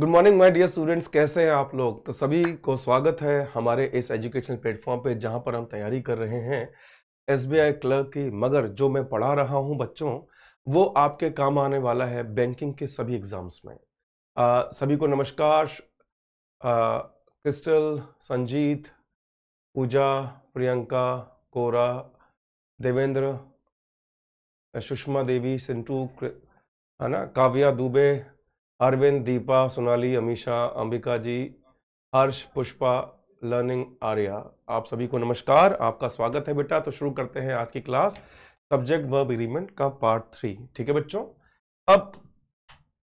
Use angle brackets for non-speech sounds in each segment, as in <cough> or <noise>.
Good morning my dear students कैसे हैं आप लोग तो सभी को स्वागत है हमारे इस एजुकेशनल प्लेटफॉर्म पे जहां पर हम तैयारी कर रहे हैं एस क्लर्क की मगर जो मैं पढ़ा रहा हूं बच्चों वो आपके काम आने वाला है बैंकिंग के सभी एग्ज़ाम्स में आ, सभी को नमस्कार क्रिस्टल संजीत पूजा प्रियंका कोरा देवेंद्र सुषमा देवी सिंटू है ना काव्या दुबे अरविंद दीपा सोनाली अमीशा अंबिका जी हर्ष पुष्पा लर्निंग आर्या आप सभी को नमस्कार आपका स्वागत है बेटा तो शुरू करते हैं आज की क्लास सब्जेक्ट वर्ब एग्रीमेंट का पार्ट थ्री ठीक है बच्चों अब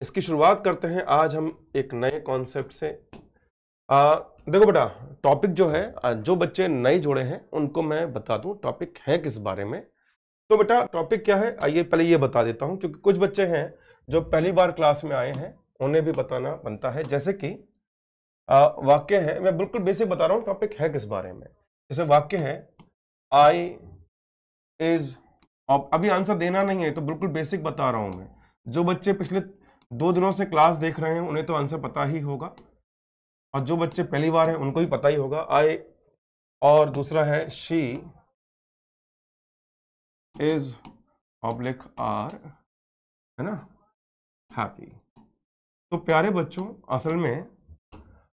इसकी शुरुआत करते हैं आज हम एक नए कॉन्सेप्ट से आ, देखो बेटा टॉपिक जो है जो बच्चे नए जुड़े हैं उनको मैं बता दूं टॉपिक है किस बारे में तो बेटा टॉपिक क्या है आइए पहले ये बता देता हूं क्योंकि कुछ बच्चे हैं जो पहली बार क्लास में आए हैं उन्हें भी बताना बनता है जैसे कि वाक्य है मैं बिल्कुल बेसिक बता रहा हूँ टॉपिक है किस बारे में जैसे वाक्य है आई इज अभी आंसर देना नहीं है तो बिल्कुल बेसिक बता रहा हूँ मैं जो बच्चे पिछले दो दिनों से क्लास देख रहे हैं उन्हें तो आंसर पता ही होगा और जो बच्चे पहली बार हैं उनको भी पता ही होगा आई और दूसरा है शी इज ऑब्लिक आर है ना हैप्पी तो प्यारे बच्चों असल में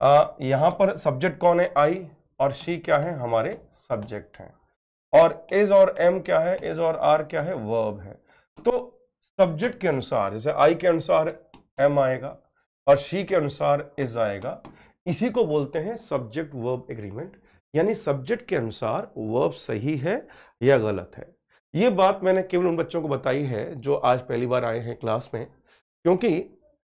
आ, यहां पर सब्जेक्ट कौन है आई और शी क्या है हमारे सब्जेक्ट हैं और इज और एम क्या है इज और आर क्या है वर्ब है तो सब्जेक्ट के अनुसार जैसे आई के अनुसार एम आएगा और शी के अनुसार इज आएगा इसी को बोलते हैं सब्जेक्ट वर्ब एग्रीमेंट यानी सब्जेक्ट के अनुसार वर्ब सही है या गलत है ये बात मैंने केवल उन बच्चों को बताई है जो आज पहली बार आए हैं क्लास में क्योंकि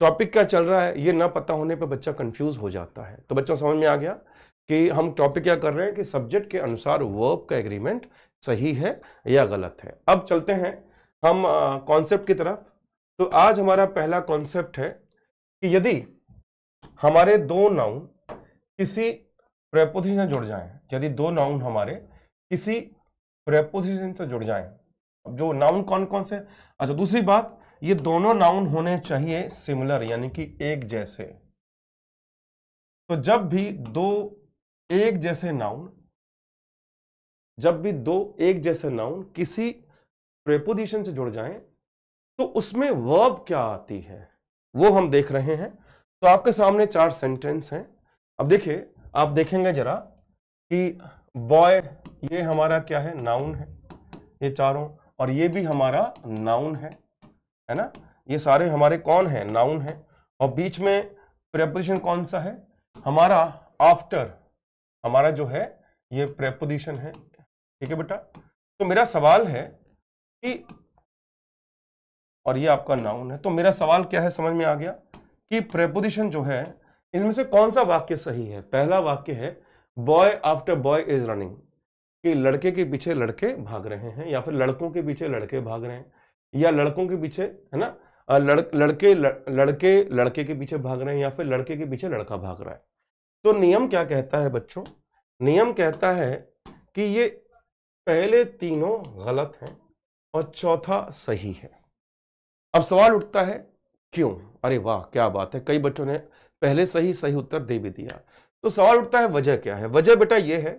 टॉपिक क्या चल रहा है ये ना पता होने पर बच्चा कंफ्यूज हो जाता है तो बच्चा समझ में आ गया कि हम टॉपिक क्या कर रहे हैं कि सब्जेक्ट के अनुसार वर्ब का एग्रीमेंट सही है या गलत है अब चलते हैं हम कॉन्सेप्ट की तरफ तो आज हमारा पहला कॉन्सेप्ट है कि यदि हमारे दो नाउन किसी प्रेपोजिशन से जुड़ जाएं यदि दो नाउन हमारे किसी प्रेपोजिशन से जुड़ जाएं अब जो नाउन कौन कौन से अच्छा दूसरी बात ये दोनों नाउन होने चाहिए सिमिलर यानी कि एक जैसे तो जब भी दो एक जैसे नाउन जब भी दो एक जैसे नाउन किसी प्रेपोजिशन से जुड़ जाएं तो उसमें वर्ब क्या आती है वो हम देख रहे हैं तो आपके सामने चार सेंटेंस हैं अब देखिए आप देखेंगे जरा कि बॉय ये हमारा क्या है नाउन है ये चारों और ये भी हमारा नाउन है है ना ये सारे हमारे कौन है नाउन है और बीच में प्रेपोजिशन कौन सा है हमारा आफ्टर हमारा जो है ये प्रेपोजिशन है ठीक है बेटा तो मेरा सवाल है कि और ये आपका नाउन है तो मेरा सवाल क्या है समझ में आ गया कि प्रेपोजिशन जो है इनमें से कौन सा वाक्य सही है पहला वाक्य है boy after boy is running कि लड़के के पीछे लड़के भाग रहे हैं या फिर लड़कों के पीछे लड़के भाग रहे हैं या लड़कों के पीछे है ना लड़, लड़के लड़के लड़के के पीछे भाग रहे हैं या फिर लड़के के पीछे लड़का भाग रहा है तो नियम क्या कहता है बच्चों नियम कहता है कि ये पहले तीनों गलत हैं और चौथा सही है अब सवाल उठता है क्यों अरे वाह क्या बात है कई बच्चों ने पहले सही सही उत्तर दे भी दिया तो सवाल उठता है वजह क्या है वजह बेटा यह है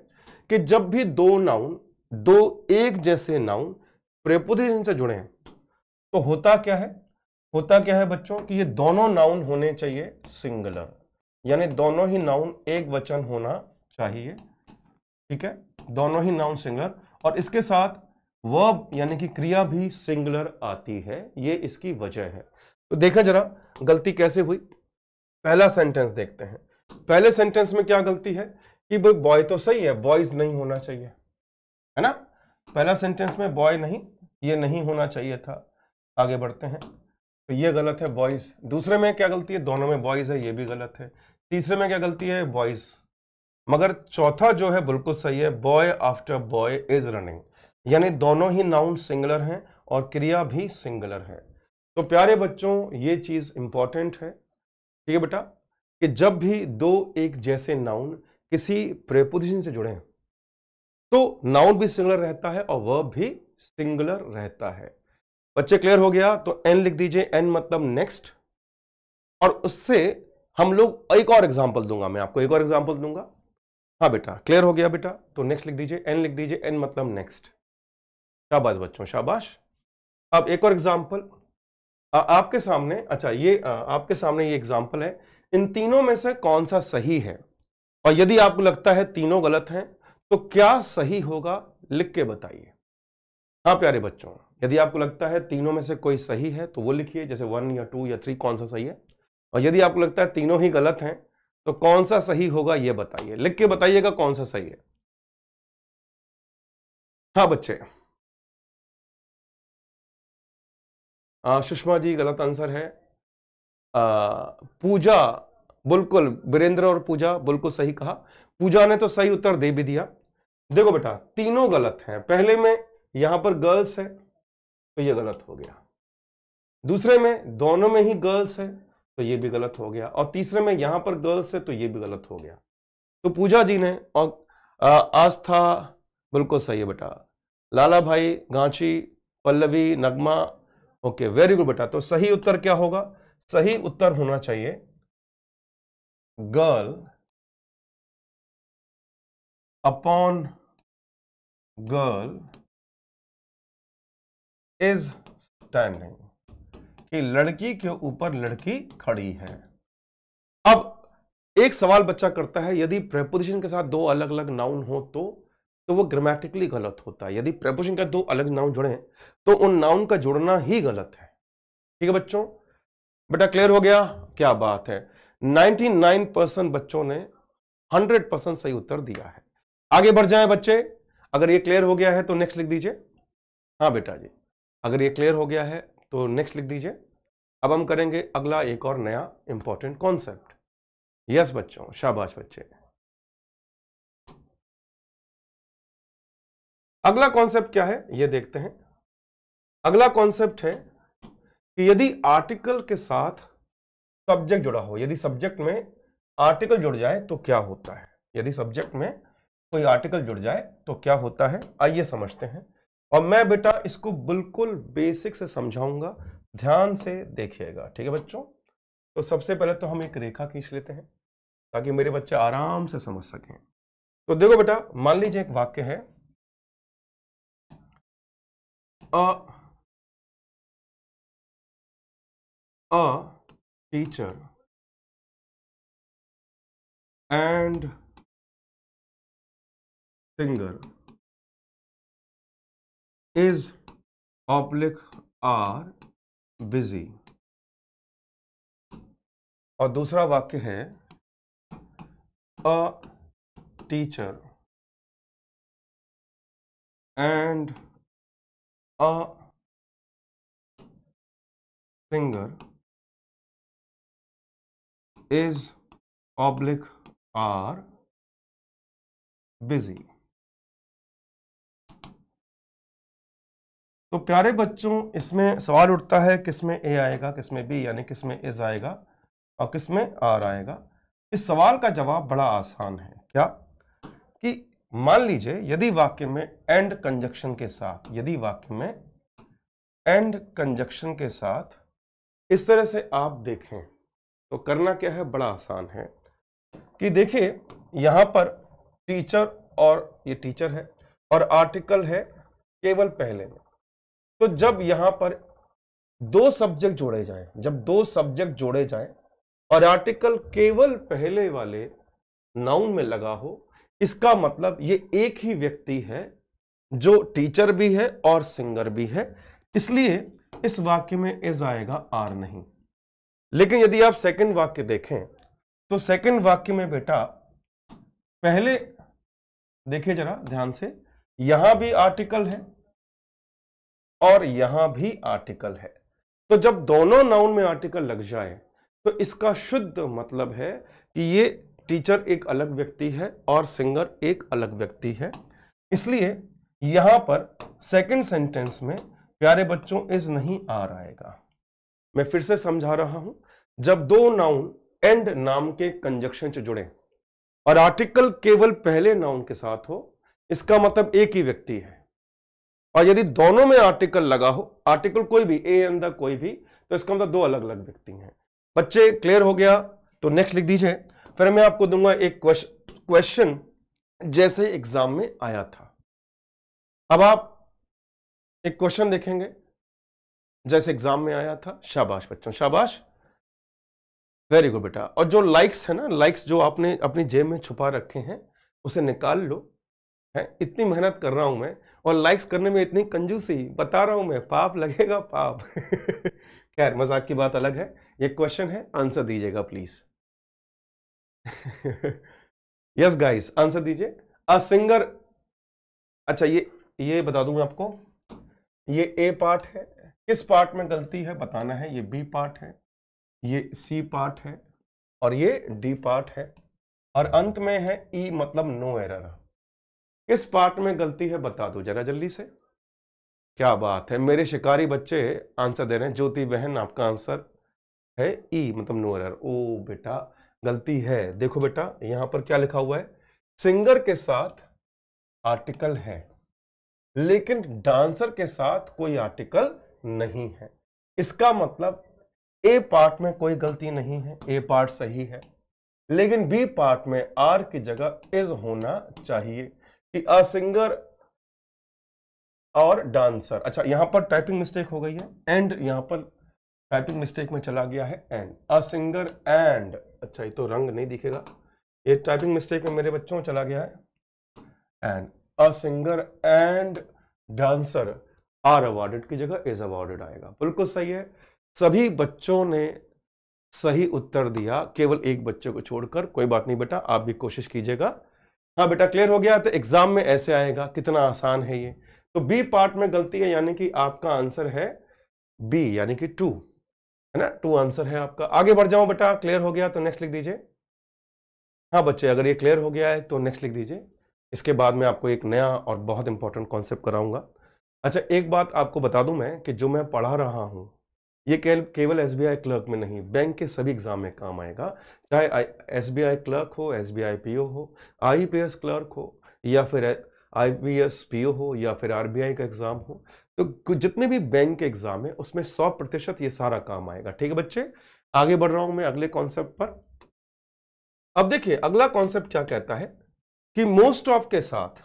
कि जब भी दो नाउन दो एक जैसे नाउन प्रेपोजिशन से जुड़े हैं तो होता क्या है होता क्या है बच्चों कि ये दोनों नाउन होने चाहिए सिंगुलर यानी दोनों ही नाउन एक वचन होना चाहिए ठीक है दोनों ही नाउन सिंगुलर और इसके साथ वर्ब यानी कि क्रिया भी सिंगुलर आती है ये इसकी वजह है तो देखा जरा गलती कैसे हुई पहला सेंटेंस देखते हैं पहले सेंटेंस में क्या गलती है कि भाई बॉय तो सही है बॉयज नहीं होना चाहिए है ना पहला सेंटेंस में बॉय नहीं ये नहीं होना चाहिए था आगे बढ़ते हैं तो ये गलत है बॉयज़ दूसरे में क्या गलती है दोनों में बॉयज़ है ये भी गलत है तीसरे में क्या गलती है बॉयज़ मगर चौथा जो है बिल्कुल सही है boy after boy is running यानी दोनों ही नाउन सिंगुलर हैं और क्रिया भी सिंगुलर है तो प्यारे बच्चों ये चीज़ इंपॉर्टेंट है ठीक है बेटा कि जब भी दो एक जैसे नाउन किसी प्रेपोजिशन से जुड़े हैं तो नाउन भी सिंगुलर रहता है और वर्ब भी सिंगुलर रहता है बच्चे क्लियर हो गया तो एन लिख दीजिए एन मतलब नेक्स्ट और उससे हम लोग एक और एग्जाम्पल दूंगा मैं आपको एक और एग्जाम्पल दूंगा हाँ बेटा क्लियर हो गया बेटा तो नेक्स्ट लिख दीजिए एन लिख दीजिए एन मतलब नेक्स्ट शाबाश बच्चों शाबाश अब एक और एग्जाम्पल आपके सामने अच्छा ये आ, आपके सामने ये एग्जाम्पल है इन तीनों में से कौन सा सही है और यदि आपको लगता है तीनों गलत हैं तो क्या सही होगा लिख के बताइए हाँ प्यारे बच्चों यदि आपको लगता है तीनों में से कोई सही है तो वो लिखिए जैसे वन या टू या थ्री कौन सा सही है और यदि आपको लगता है तीनों ही गलत हैं तो कौन सा सही होगा ये बताइए लिख के बताइएगा कौन सा सही है हाँ बच्चे सुषमा जी गलत आंसर है आ, पूजा बिल्कुल वीरेंद्र और पूजा बिल्कुल सही कहा पूजा ने तो सही उत्तर दे भी दिया देखो बेटा तीनों गलत हैं पहले में यहां पर गर्ल्स है तो ये गलत हो गया दूसरे में दोनों में ही गर्ल्स है तो ये भी गलत हो गया और तीसरे में यहां पर गर्ल्स है तो ये भी गलत हो गया तो पूजा जी ने और आस्था बिल्कुल सही है बेटा लाला भाई Ganchi Pallavi Nagma okay very good बेटा तो सही उत्तर क्या होगा सही उत्तर होना चाहिए girl upon girl is standing कि लड़की के ऊपर लड़की खड़ी है अब एक सवाल बच्चा करता है यदि प्रेपोजिशन तो, तो के साथ दो अलग अलग नाउन हो तो तो वो ग्रामेटिकली गलत होता है यदि प्रेपोजिशन का दो अलग नाउन जुड़े तो उन नाउन का जुड़ना ही गलत है ठीक है बच्चों बेटा क्लियर हो गया क्या बात है 99 परसेंट बच्चों ने 100 परसेंट सही उत्तर दिया है आगे बढ़ जाए बच्चे अगर ये क्लियर हो गया है तो नेक्स्ट लिख दीजिए हाँ बेटा जी अगर ये क्लियर हो गया है तो नेक्स्ट लिख दीजिए अब हम करेंगे अगला एक और नया इंपॉर्टेंट कॉन्सेप्ट यस बच्चों शाबाश बच्चे अगला कॉन्सेप्ट क्या है ये देखते हैं अगला कॉन्सेप्ट है कि यदि आर्टिकल के साथ सब्जेक्ट जुड़ा हो यदि सब्जेक्ट में आर्टिकल जुड़ जाए तो क्या होता है यदि सब्जेक्ट में कोई आर्टिकल जुड़ जाए तो क्या होता है आइए समझते हैं और मैं बेटा इसको बिल्कुल बेसिक से समझाऊंगा ध्यान से देखिएगा ठीक है बच्चों तो सबसे पहले तो हम एक रेखा खींच लेते हैं ताकि मेरे बच्चे आराम से समझ सकें तो देखो बेटा मान लीजिए एक वाक्य है a a teacher and singer is oblique are busy और दूसरा वाक्य है a teacher and a singer is oblique are busy तो प्यारे बच्चों इसमें सवाल उठता है किस में ए आएगा किस में बी यानी किस में एज आएगा और किस में आर आएगा इस सवाल का जवाब बड़ा आसान है क्या कि मान लीजिए यदि वाक्य में एंड कंजक्शन के साथ यदि वाक्य में एंड कंजक्शन के साथ इस तरह से आप देखें तो करना क्या है बड़ा आसान है कि देखिए यहां पर टीचर और ये टीचर है और आर्टिकल है केवल पहले में तो जब यहां पर दो सब्जेक्ट जोड़े जाएं जब दो सब्जेक्ट जोड़े जाएं और आर्टिकल केवल पहले वाले नाउन में लगा हो इसका मतलब ये एक ही व्यक्ति है जो टीचर भी है और सिंगर भी है इसलिए इस वाक्य में इज आएगा आर नहीं लेकिन यदि आप सेकंड वाक्य देखें तो सेकंड वाक्य में बेटा पहले देखिए जरा ध्यान से यहां भी आर्टिकल है और यहां भी आर्टिकल है तो जब दोनों नाउन में आर्टिकल लग जाए तो इसका शुद्ध मतलब है कि ये टीचर एक अलग व्यक्ति है और सिंगर एक अलग व्यक्ति है इसलिए यहां पर सेकंड सेंटेंस में प्यारे बच्चों इज नहीं आ आएगा मैं फिर से समझा रहा हूं जब दो नाउन एंड नाम के कंजक्शन से जुड़े और आर्टिकल केवल पहले नाउन के साथ हो इसका मतलब एक ही व्यक्ति है और यदि दोनों में आर्टिकल लगा हो आर्टिकल कोई भी ए एन द कोई भी तो इसका मतलब दो अलग अलग व्यक्ति हैं बच्चे क्लियर हो गया तो नेक्स्ट लिख दीजिए फिर मैं आपको दूंगा एक क्वेश्चन जैसे एग्जाम में आया था अब आप एक क्वेश्चन देखेंगे जैसे एग्जाम में आया था शाबाश बच्चों शाबाश वेरी गुड बेटा और जो लाइक्स है ना लाइक्स जो आपने अपनी जेब में छुपा रखे हैं उसे निकाल लो है इतनी मेहनत कर रहा हूं मैं और लाइक्स करने में इतनी कंजूसी बता रहा हूं मैं पाप लगेगा पाप <laughs> खैर मजाक की बात अलग है ये क्वेश्चन है आंसर दीजिएगा प्लीज यस गाइस आंसर दीजिए अ सिंगर अच्छा ये ये बता दूं मैं आपको ये ए पार्ट है किस पार्ट में गलती है बताना है ये बी पार्ट है ये सी पार्ट है और ये डी पार्ट है और अंत में है ई e, मतलब नो एरर किस पार्ट में गलती है बता दो जरा जल्दी से क्या बात है मेरे शिकारी बच्चे आंसर दे रहे हैं ज्योति बहन आपका आंसर है ई e, मतलब नो एरर ओ बेटा गलती है देखो बेटा यहां पर क्या लिखा हुआ है सिंगर के साथ आर्टिकल है लेकिन डांसर के साथ कोई आर्टिकल नहीं है इसका मतलब ए पार्ट में कोई गलती नहीं है ए पार्ट सही है लेकिन बी पार्ट में आर की जगह इज होना चाहिए अ सिंगर और डांसर अच्छा यहां पर टाइपिंग मिस्टेक हो गई है एंड यहां पर टाइपिंग मिस्टेक में चला गया है एंड अ सिंगर एंड अच्छा ये तो रंग नहीं दिखेगा ये टाइपिंग मिस्टेक में मेरे बच्चों चला गया है and a singer and dancer are awarded की जगह इज अवार्डेड आएगा बिल्कुल सही है सभी बच्चों ने सही उत्तर दिया केवल एक बच्चे को छोड़कर कोई बात नहीं बेटा आप भी कोशिश कीजिएगा हाँ बेटा क्लियर हो गया तो एग्जाम में ऐसे आएगा कितना आसान है ये तो बी पार्ट में गलती है यानी कि आपका आंसर है बी यानी कि टू है ना टू आंसर है आपका आगे बढ़ जाओ बेटा क्लियर हो गया तो नेक्स्ट लिख दीजिए हाँ बच्चे अगर ये क्लियर हो गया है तो नेक्स्ट लिख दीजिए इसके बाद मैं आपको एक नया और बहुत इंपॉर्टेंट कॉन्सेप्ट कराऊंगा अच्छा एक बात आपको बता दूं मैं कि जो मैं पढ़ा रहा हूँ ये केवल एस क्लर्क में नहीं बैंक के सभी एग्ज़ाम में काम आएगा चाहे एस क्लर्क हो एस बी हो आई क्लर्क हो या फिर आई बी हो या फिर आर का एग्ज़ाम हो तो जितने भी बैंक के एग्ज़ाम है उसमें सौ प्रतिशत ये सारा काम आएगा ठीक है बच्चे आगे बढ़ रहा हूं मैं अगले कॉन्सेप्ट पर अब देखिए अगला कॉन्सेप्ट क्या कहता है कि मोस्ट ऑफ के साथ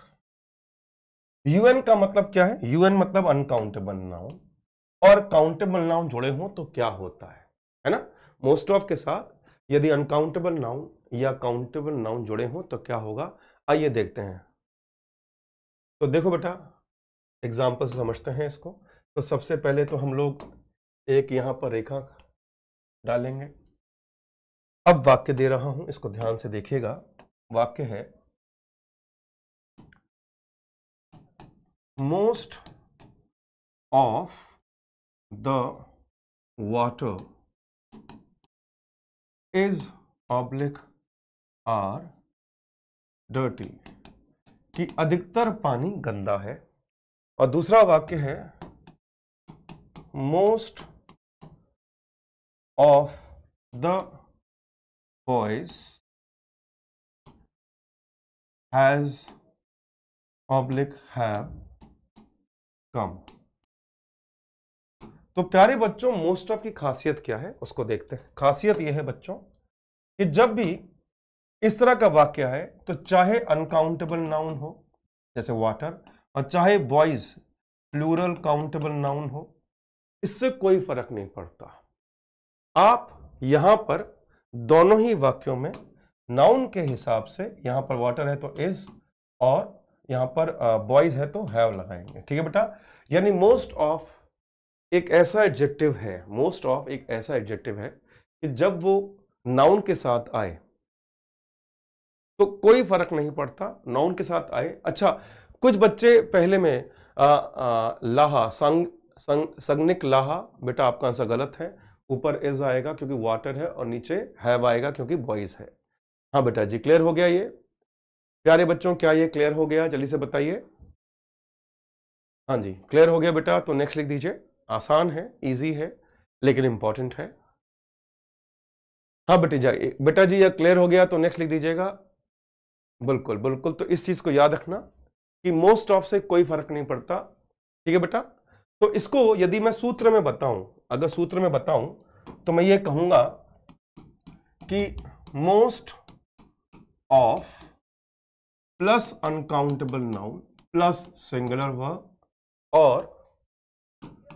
यूएन का मतलब क्या है यूएन मतलब अनकाउंटेबल नाउन और काउंटेबल नाउन जुड़े हों तो क्या होता है है ना मोस्ट ऑफ के साथ यदि अनकाउंटेबल नाउन या काउंटेबल नाउन जुड़े हों तो क्या होगा आइए देखते हैं तो देखो बेटा एग्जाम्पल समझते हैं इसको तो सबसे पहले तो हम लोग एक यहां पर रेखा डालेंगे अब वाक्य दे रहा हूं इसको ध्यान से देखिएगा वाक्य है most of the water is oblique are dirty कि अधिकतर पानी गंदा है और दूसरा वाक्य है most of the boys has oblique have come तो प्यारे बच्चों मोस्ट ऑफ की खासियत क्या है उसको देखते हैं खासियत यह है बच्चों कि जब भी इस तरह का वाक्य है तो चाहे अनकाउंटेबल नाउन हो जैसे वाटर और चाहे बॉयज प्लूरल काउंटेबल नाउन हो इससे कोई फर्क नहीं पड़ता आप यहां पर दोनों ही वाक्यों में नाउन के हिसाब से यहां पर वाटर है तो इज और यहां पर बॉयज है तो हैव लगाएंगे ठीक है बेटा यानी मोस्ट ऑफ एक ऐसा एडजेक्टिव है मोस्ट ऑफ एक ऐसा एडजेक्टिव है कि जब वो नाउन के साथ आए तो कोई फर्क नहीं पड़ता नाउन के साथ आए अच्छा कुछ बच्चे पहले में आ, आ, लाहा संग संग संगनिक लाहा बेटा आपका आंसर गलत है ऊपर इज आएगा क्योंकि वाटर है और नीचे हैव आएगा क्योंकि बॉयज है हाँ बेटा जी क्लियर हो गया ये प्यारे बच्चों क्या ये क्लियर हो गया जल्दी से बताइए हाँ जी क्लियर हो गया बेटा तो नेक्स्ट लिख दीजिए आसान है इजी है लेकिन इंपॉर्टेंट है हाँ बेटा बेटा जी यह क्लियर हो गया तो नेक्स्ट लिख दीजिएगा बिल्कुल बिल्कुल तो इस चीज़ को याद रखना कि मोस्ट ऑफ से कोई फर्क नहीं पड़ता ठीक है बेटा तो इसको यदि मैं सूत्र में बताऊं अगर सूत्र में बताऊं तो मैं ये कहूंगा कि most of plus uncountable noun plus singular verb और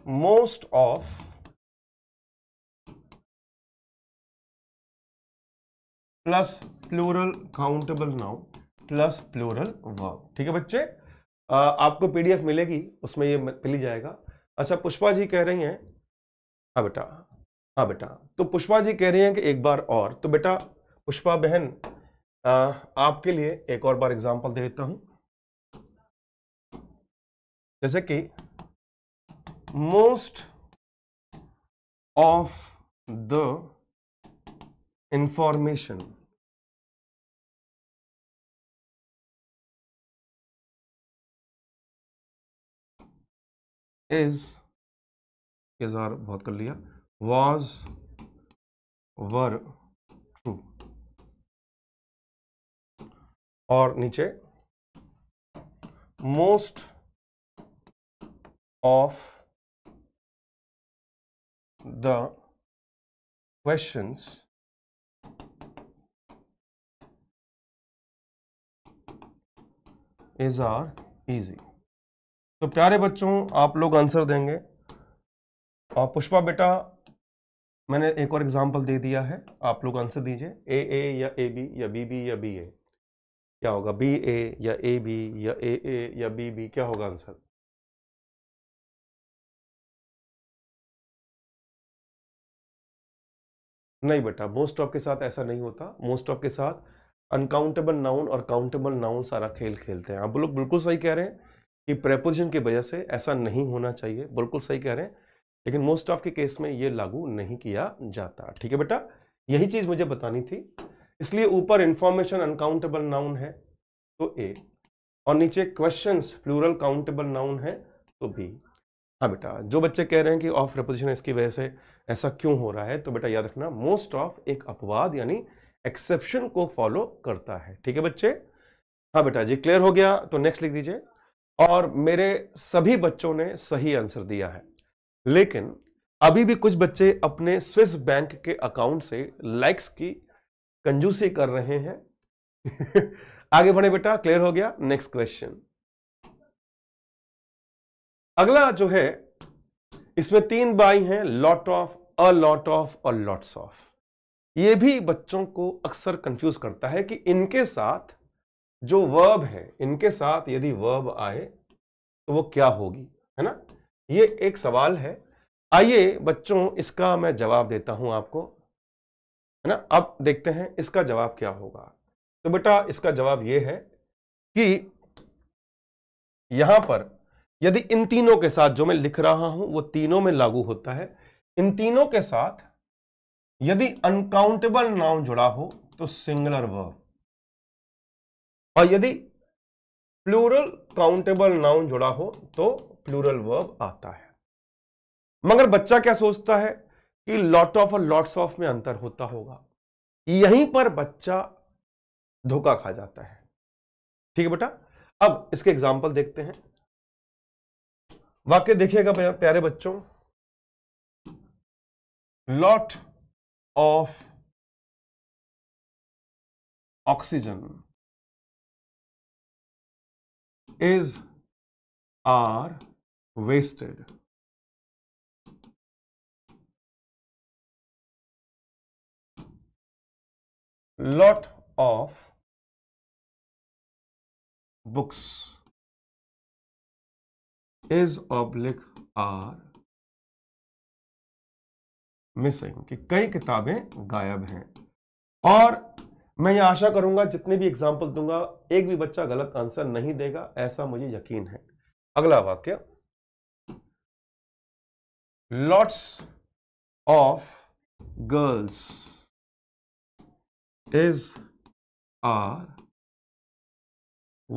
most of plus plural countable noun plus plural verb ठीक है बच्चे आ, आपको पीडीएफ मिलेगी उसमें ये मिल जाएगा अच्छा पुष्पा जी कह रही हैं हाँ बेटा हाँ बेटा तो पुष्पा जी कह रही हैं कि एक बार और तो बेटा पुष्पा बहन आ, आपके लिए एक और बार एग्जाम्पल दे देता हूं जैसे कि most of the information is हजार बहुत कर लिया वॉज वर ट्रू और नीचे मोस्ट of the questions is are easy तो प्यारे बच्चों आप लोग आंसर देंगे और पुष्पा बेटा मैंने एक और एग्जाम्पल दे दिया है आप लोग आंसर दीजिए ए ए या ए बी या बी बी या बी ए क्या होगा बी ए या ए बी या ए ए या बी बी क्या होगा आंसर नहीं बेटा मोस्ट ऑफ के साथ ऐसा नहीं होता मोस्ट ऑफ के साथ अनकाउंटेबल नाउन और काउंटेबल नाउन सारा खेल खेलते हैं आप लोग बिल्कुल सही कह रहे हैं कि प्रेपोजिशन की वजह से ऐसा नहीं होना चाहिए बिल्कुल सही कह रहे हैं लेकिन मोस्ट ऑफ के केस में ये लागू नहीं किया जाता ठीक है बेटा यही चीज़ मुझे बतानी थी इसलिए ऊपर इंफॉर्मेशन अनकाउंटेबल नाउन है तो ए और नीचे क्वेश्चन प्लूरल काउंटेबल नाउन है तो बी हाँ बेटा जो बच्चे कह रहे हैं कि ऑफ प्रपोजिशन इसकी वजह से ऐसा क्यों हो रहा है तो बेटा याद रखना मोस्ट ऑफ एक अपवाद यानी एक्सेप्शन को फॉलो करता है ठीक है बच्चे हाँ बेटा जी क्लियर हो गया तो नेक्स्ट लिख दीजिए और मेरे सभी बच्चों ने सही आंसर दिया है लेकिन अभी भी कुछ बच्चे अपने स्विस बैंक के अकाउंट से लाइक्स की कंजूसी कर रहे हैं <laughs> आगे बढ़े बेटा क्लियर हो गया नेक्स्ट क्वेश्चन अगला जो है इसमें तीन बाई हैं lot of a lot of और लॉट्स ऑफ ये भी बच्चों को अक्सर कंफ्यूज करता है कि इनके साथ जो वर्ब है इनके साथ यदि वर्ब आए तो वो क्या होगी है ना ये एक सवाल है आइए बच्चों इसका मैं जवाब देता हूं आपको है ना अब देखते हैं इसका जवाब क्या होगा तो बेटा इसका जवाब ये है कि यहां पर यदि इन तीनों के साथ जो मैं लिख रहा हूं वो तीनों में लागू होता है इन तीनों के साथ यदि अनकाउंटेबल नाउन जुड़ा हो तो सिंगुलर वर्ब और यदि प्लूरल काउंटेबल नाउन जुड़ा हो तो प्लूरल वर्ब आता है मगर बच्चा क्या सोचता है कि लॉट ऑफ और लॉट्स ऑफ में अंतर होता होगा यहीं पर बच्चा धोखा खा जाता है ठीक है बेटा अब इसके एग्जाम्पल देखते हैं वाक्य देखिएगा प्यारे बच्चों lot of oxygen is are wasted. lot of books is oblique are missing कि कई किताबें गायब हैं और मैं ये आशा करूंगा जितने भी एग्जाम्पल दूंगा एक भी बच्चा गलत आंसर नहीं देगा ऐसा मुझे यकीन है अगला वाक्य lots of girls is are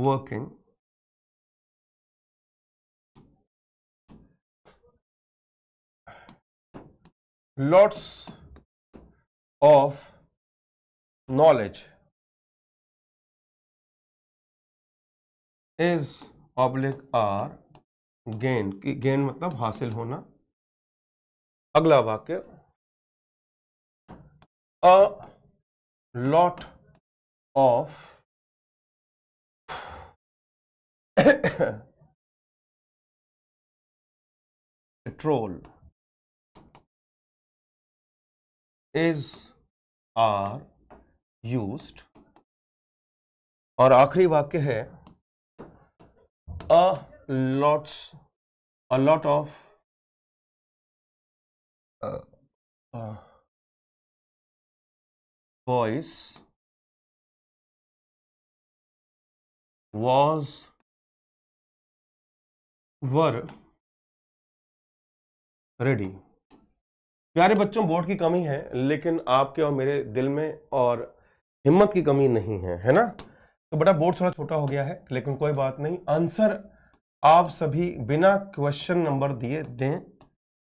working lots of knowledge is public are gain की गेन मतलब हासिल होना अगला वाक्य a lot of petrol is are use और आखिरी वाक्य है a lots a lot of boys was were ready प्यारे बच्चों बोर्ड की कमी है लेकिन आपके और मेरे दिल में और हिम्मत की कमी नहीं है है ना तो बड़ा बोर्ड थोड़ा छोटा हो गया है लेकिन कोई बात नहीं आंसर आप सभी बिना क्वेश्चन नंबर दिए दें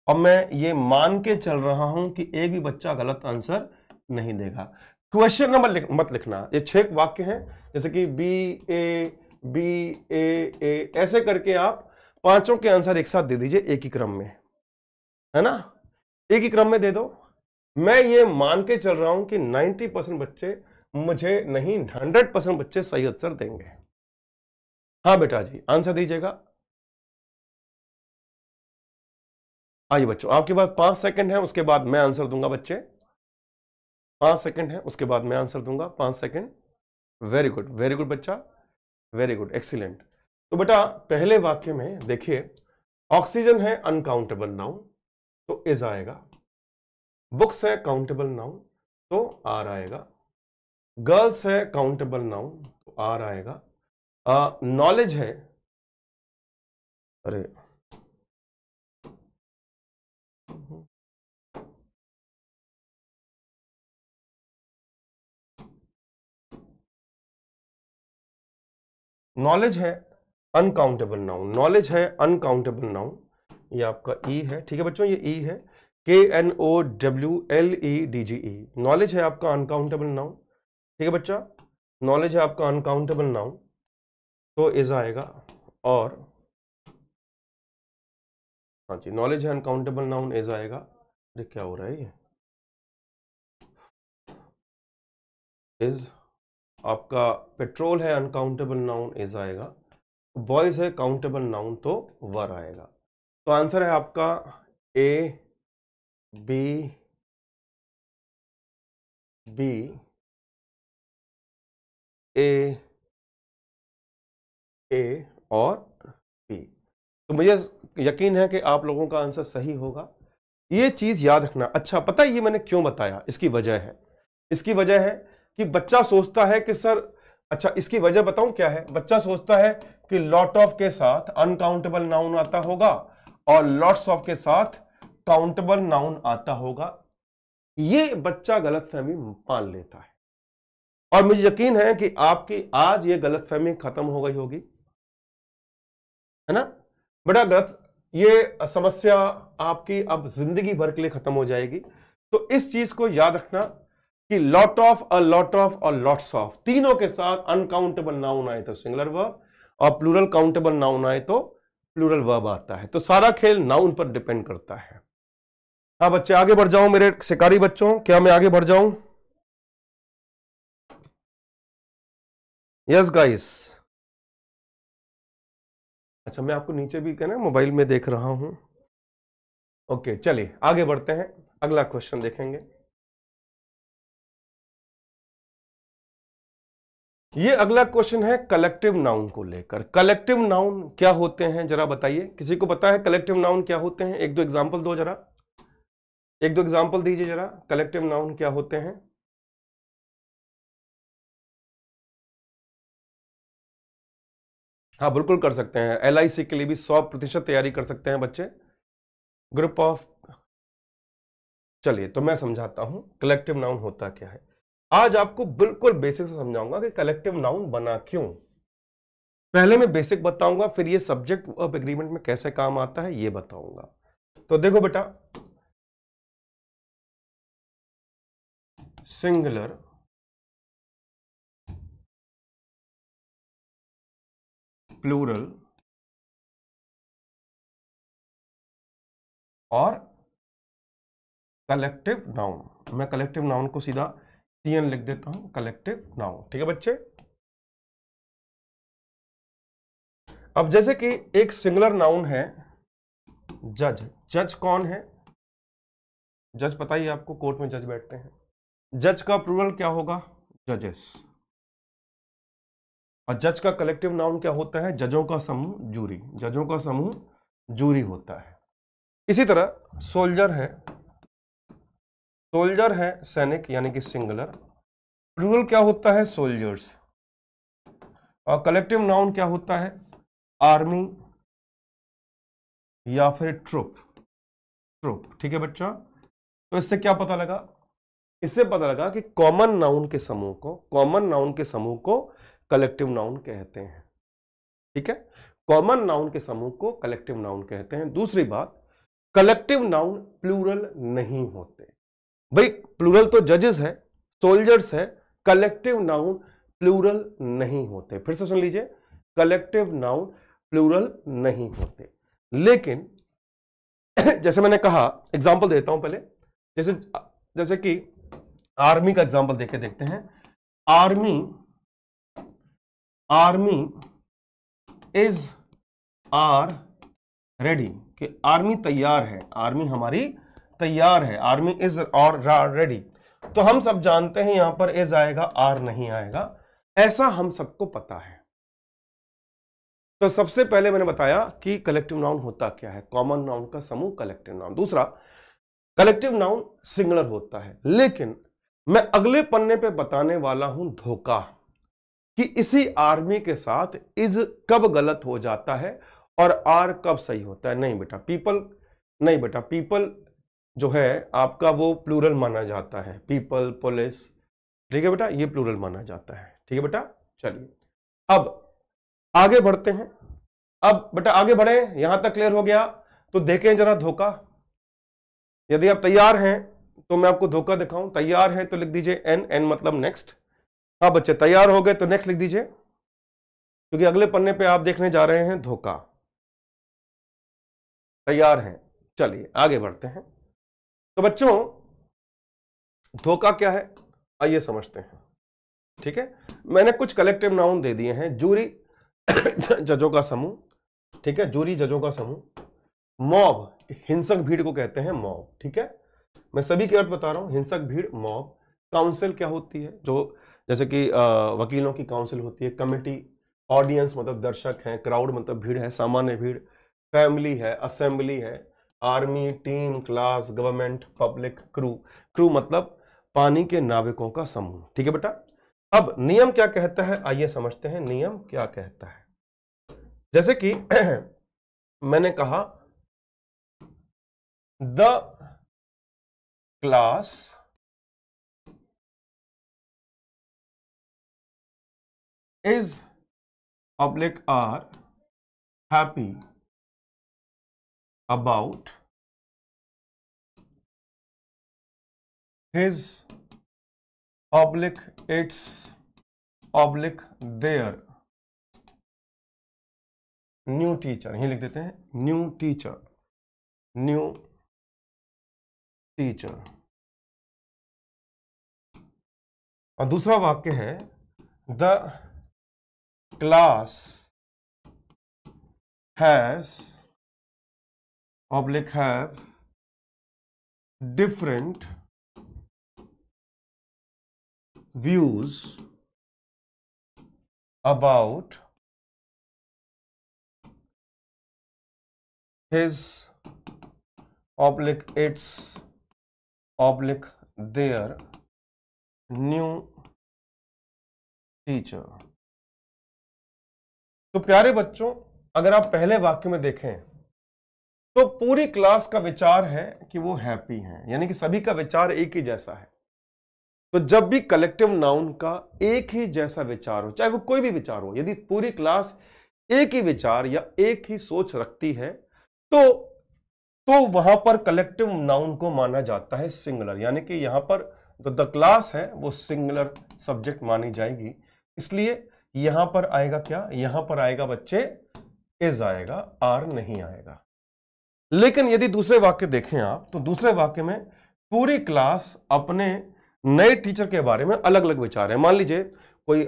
और मैं ये मान के चल रहा हूं कि एक भी बच्चा गलत आंसर नहीं देगा क्वेश्चन नंबर लिख, मत लिखना ये छः वाक्य हैं जैसे कि बी ए बी ए ए ऐसे करके आप पांचों के आंसर एक साथ दे दीजिए एक ही क्रम में है ना एक ही क्रम में दे दो मैं ये मान के चल रहा हूं कि 90 परसेंट बच्चे मुझे नहीं 100 परसेंट बच्चे सही आंसर देंगे हाँ बेटा जी आंसर दीजिएगा आइए बच्चों आपके पास पांच सेकंड है उसके बाद मैं आंसर दूंगा बच्चे पांच सेकंड है उसके बाद मैं आंसर दूंगा पांच second very good very good बच्चा वेरी गुड एक्सीलेंट तो बेटा पहले वाक्य में देखिए ऑक्सीजन है अनकाउंटेबल नाउन तो इज आएगा बुक्स है काउंटेबल नाउन तो आर आएगा गर्ल्स है काउंटेबल नाउन तो आर आएगा नॉलेज है अरे नॉलेज है अनकाउंटेबल नाउन नॉलेज है अनकाउंटेबल नाउन ये आपका ई e है ठीक है बच्चों ये ई e है K N O W L E D G E knowledge है आपका अनकाउंटेबल नाउन ठीक है बच्चा नॉलेज है आपका अनकाउंटेबल नाउन तो इज आएगा और हाँ जी नॉलेज है अनकाउंटेबल नाउन इज आएगा अरे क्या हो रहा है ये इज आपका पेट्रोल है अनकाउंटेबल नाउन इज आएगा बॉयज है काउंटेबल नाउन तो वर आएगा तो आंसर है आपका ए बी बी ए ए और बी तो मुझे यकीन है कि आप लोगों का आंसर सही होगा ये चीज़ याद रखना अच्छा पता है ये मैंने क्यों बताया इसकी वजह है इसकी वजह है कि बच्चा सोचता है कि सर अच्छा इसकी वजह बताऊं क्या है बच्चा सोचता है कि लॉट ऑफ के साथ अनकाउंटेबल नाउन आता होगा और लॉट्स ऑफ के साथ काउंटेबल नाउन आता होगा ये बच्चा गलतफहमी मान लेता है और मुझे यकीन है कि आपकी आज ये गलतफहमी खत्म हो गई होगी है ना बड़ा गलत ये समस्या आपकी अब जिंदगी भर के लिए खत्म हो जाएगी तो इस चीज को याद रखना कि lot of a lot of और लॉट्स ऑफ तीनों के साथ अनकाउंटेबल नाउन आए तो सिंगुलर वर्ब और प्लूरल काउंटेबल नाउन आए तो प्लूरल वर्ब आता है तो सारा खेल नाउन पर डिपेंड करता है हाँ बच्चे आगे बढ़ जाऊं मेरे शिकारी बच्चों क्या मैं आगे बढ़ जाऊं यस गाइस अच्छा मैं आपको नीचे भी कहना मोबाइल में देख रहा हूं ओके चलिए आगे बढ़ते हैं अगला क्वेश्चन देखेंगे ये अगला क्वेश्चन है कलेक्टिव नाउन को लेकर कलेक्टिव नाउन क्या होते हैं जरा बताइए किसी को पता है कलेक्टिव नाउन क्या होते हैं एक दो एग्जाम्पल दो जरा एक दो एग्जाम्पल दीजिए जरा कलेक्टिव नाउन क्या होते हैं हाँ बिल्कुल कर सकते हैं एल के लिए भी सौ प्रतिशत तैयारी कर सकते हैं बच्चे ग्रुप ऑफ चलिए तो मैं समझाता हूं कलेक्टिव नाउन होता क्या है आज आपको बिल्कुल बेसिक से समझाऊंगा कि कलेक्टिव नाउन बना क्यों पहले मैं बेसिक बताऊंगा फिर ये सब्जेक्ट ऑफ एग्रीमेंट में कैसे काम आता है ये बताऊंगा तो देखो बेटा सिंगुलर प्लूरल और कलेक्टिव नाउन मैं कलेक्टिव नाउन को सीधा सीएन लिख देता हूं कलेक्टिव नाउन ठीक है बच्चे अब जैसे कि एक सिंगुलर नाउन है जज जज कौन है जज पता ही आपको कोर्ट में जज बैठते हैं जज का अप्रूवल क्या होगा जजेस और जज का कलेक्टिव नाउन क्या होता है जजों का समूह जूरी जजों का समूह जूरी होता है इसी तरह सोल्जर है सोल्जर है सैनिक यानी कि सिंगुलर प्लूरल क्या होता है सोल्जर्स और कलेक्टिव नाउन क्या होता है आर्मी या फिर ट्रुप ट्रुप ठीक है बच्चा तो इससे क्या पता लगा इससे पता लगा कि कॉमन नाउन के समूह को कॉमन नाउन के समूह को कलेक्टिव नाउन कहते हैं ठीक है कॉमन नाउन के समूह को कलेक्टिव नाउन कहते हैं दूसरी बात कलेक्टिव नाउन प्लूरल नहीं होते भाई प्लूरल तो जजेस है सोल्जर्स है कलेक्टिव नाउन प्लूरल नहीं होते फिर से सुन लीजिए कलेक्टिव नाउन प्लूरल नहीं होते लेकिन <coughs> जैसे मैंने कहा एग्जाम्पल देता हूं पहले जैसे जैसे कि आर्मी का एग्जाम्पल देखे देखते हैं army army is are ready कि आर्मी तैयार है आर्मी हमारी तैयार है आर्मी इज और रेडी तो हम सब जानते हैं यहां पर इज आएगा आर नहीं आएगा ऐसा हम सबको पता है तो सबसे पहले मैंने बताया कि कलेक्टिव नाउन होता क्या है कॉमन नाउन का समूह कलेक्टिव नाउन दूसरा कलेक्टिव नाउन सिंगुलर होता है लेकिन मैं अगले पन्ने पे बताने वाला हूं धोखा कि इसी आर्मी के साथ इज कब गलत हो जाता है और आर कब सही होता है नहीं बेटा पीपल नहीं बेटा पीपल जो है आपका वो प्लूरल माना जाता है पीपल पुलिस ठीक है बेटा ये प्लूरल माना जाता है ठीक है बेटा चलिए अब आगे बढ़ते हैं अब बेटा आगे बढ़े यहां तक क्लियर हो गया तो देखें जरा धोखा यदि आप तैयार हैं तो मैं आपको धोखा दिखाऊं तैयार है तो लिख दीजिए एन एन मतलब नेक्स्ट हाँ बच्चे तैयार हो गए तो नेक्स्ट लिख दीजिए क्योंकि अगले पन्ने पे आप देखने जा रहे हैं धोखा तैयार हैं चलिए आगे बढ़ते हैं तो बच्चों धोखा क्या है आइए समझते हैं ठीक है मैंने कुछ कलेक्टिव नाउन दे दिए हैं जूरी <coughs> जजों का समूह ठीक है जूरी जजों का समूह मॉब हिंसक भीड़ को कहते हैं मॉब ठीक है मैं सभी के अर्थ बता रहा हूं हिंसक भीड़ मॉब काउंसिल क्या होती है जो जैसे कि वकीलों की काउंसिल होती है कमेटी ऑडियंस मतलब दर्शक हैं क्राउड मतलब भीड़ है सामान्य भीड़ फैमिली है असेंबली है army team class government public crew crew मतलब पानी के नाविकों का समूह ठीक है बेटा अब नियम क्या कहता है आइए समझते हैं नियम क्या कहता है जैसे कि <clears throat> मैंने कहा the class is public are happy about his oblique its oblique their new teacher यही लिख देते हैं न्यू टीचर न्यू टीचर और दूसरा वाक्य है the class has oblique have different views about his oblique its oblique their new teacher तो प्यारे बच्चों अगर आप पहले वाक्य में देखें तो पूरी क्लास का विचार है कि वो हैप्पी हैं यानी कि सभी का विचार एक ही जैसा है तो जब भी कलेक्टिव नाउन का एक ही जैसा विचार हो चाहे वो कोई भी विचार हो यदि पूरी क्लास एक ही विचार या एक ही सोच रखती है तो तो वहां पर कलेक्टिव नाउन को माना जाता है सिंगुलर यानी कि यहां पर जो द क्लास है वो सिंगुलर सब्जेक्ट मानी जाएगी इसलिए यहां पर आएगा क्या यहां पर आएगा बच्चे इज आएगा आर नहीं आएगा लेकिन यदि दूसरे वाक्य देखें आप तो दूसरे वाक्य में पूरी क्लास अपने नए टीचर के बारे में अलग अलग विचार है मान लीजिए कोई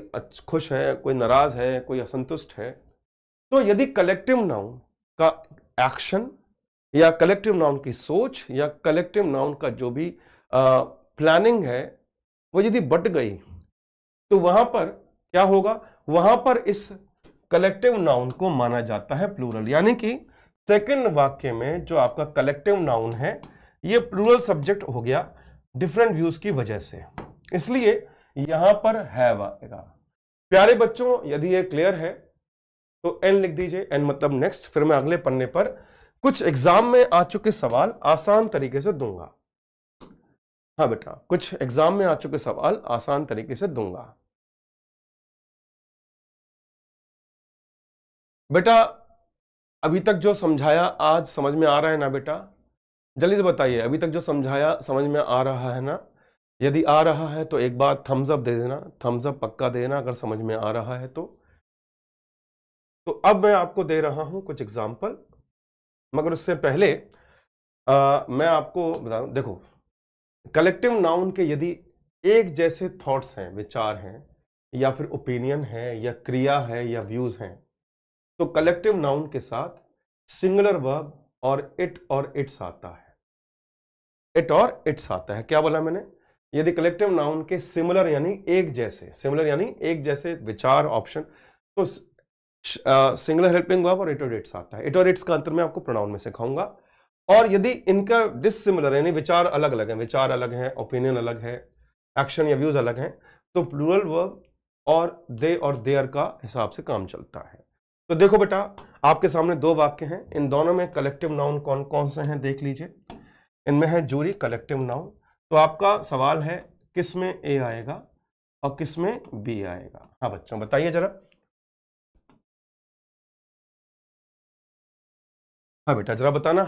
खुश है कोई नाराज है कोई असंतुष्ट है तो यदि कलेक्टिव नाउन का एक्शन या कलेक्टिव नाउन की सोच या कलेक्टिव नाउन का जो भी आ, प्लानिंग है वो यदि बट गई तो वहां पर क्या होगा वहां पर इस कलेक्टिव नाउन को माना जाता है प्लूरल यानी कि सेकंड वाक्य में जो आपका कलेक्टिव नाउन है ये प्लूरल सब्जेक्ट हो गया डिफरेंट व्यूज की वजह से इसलिए यहां पर हैव आएगा प्यारे बच्चों यदि ये क्लियर है तो एन लिख दीजिए एन मतलब नेक्स्ट फिर मैं अगले पन्ने पर कुछ एग्जाम में आ चुके सवाल आसान तरीके से दूंगा हाँ बेटा कुछ एग्जाम में आ चुके सवाल आसान तरीके से दूंगा बेटा अभी तक जो समझाया आज समझ में आ रहा है ना बेटा जल्दी से बताइए अभी तक जो समझाया समझ में आ रहा है ना यदि आ रहा है तो एक बार थम्स अप दे देना थम्स अप पक्का देना अगर समझ में आ रहा है तो तो अब मैं आपको दे रहा हूं कुछ एग्जाम्पल मगर उससे पहले आ, मैं आपको बता देखो कलेक्टिव नाउन के यदि एक जैसे थॉट्स हैं विचार हैं या फिर ओपिनियन है या क्रिया है या व्यूज़ हैं तो कलेक्टिव नाउन के साथ सिंगुलर वर्ब और इट और इट्स आता है इट और इट्स आता है क्या बोला मैंने यदि कलेक्टिव नाउन के सिमिलर यानी एक जैसे सिमिलर यानी एक जैसे विचार ऑप्शन तो सिंगुलर हेल्पिंग वर्ब और इट और इट्स आता है इट और इट्स का अंतर मैं आपको प्रोनाउन में सिखाऊंगा और यदि इनका डिसिमिलर यानी विचार अलग अलग है विचार अलग है ओपिनियन अलग है एक्शन या व्यूज अलग हैं तो प्लूरल वर्ब और दे और देयर का हिसाब से काम चलता है तो देखो बेटा आपके सामने दो वाक्य हैं इन दोनों में कलेक्टिव नाउन कौन कौन से हैं देख लीजिए इनमें है जूरी कलेक्टिव नाउन तो आपका सवाल है किस में ए आएगा और किस में बी आएगा हाँ बच्चों बताइए जरा हाँ बेटा जरा बताना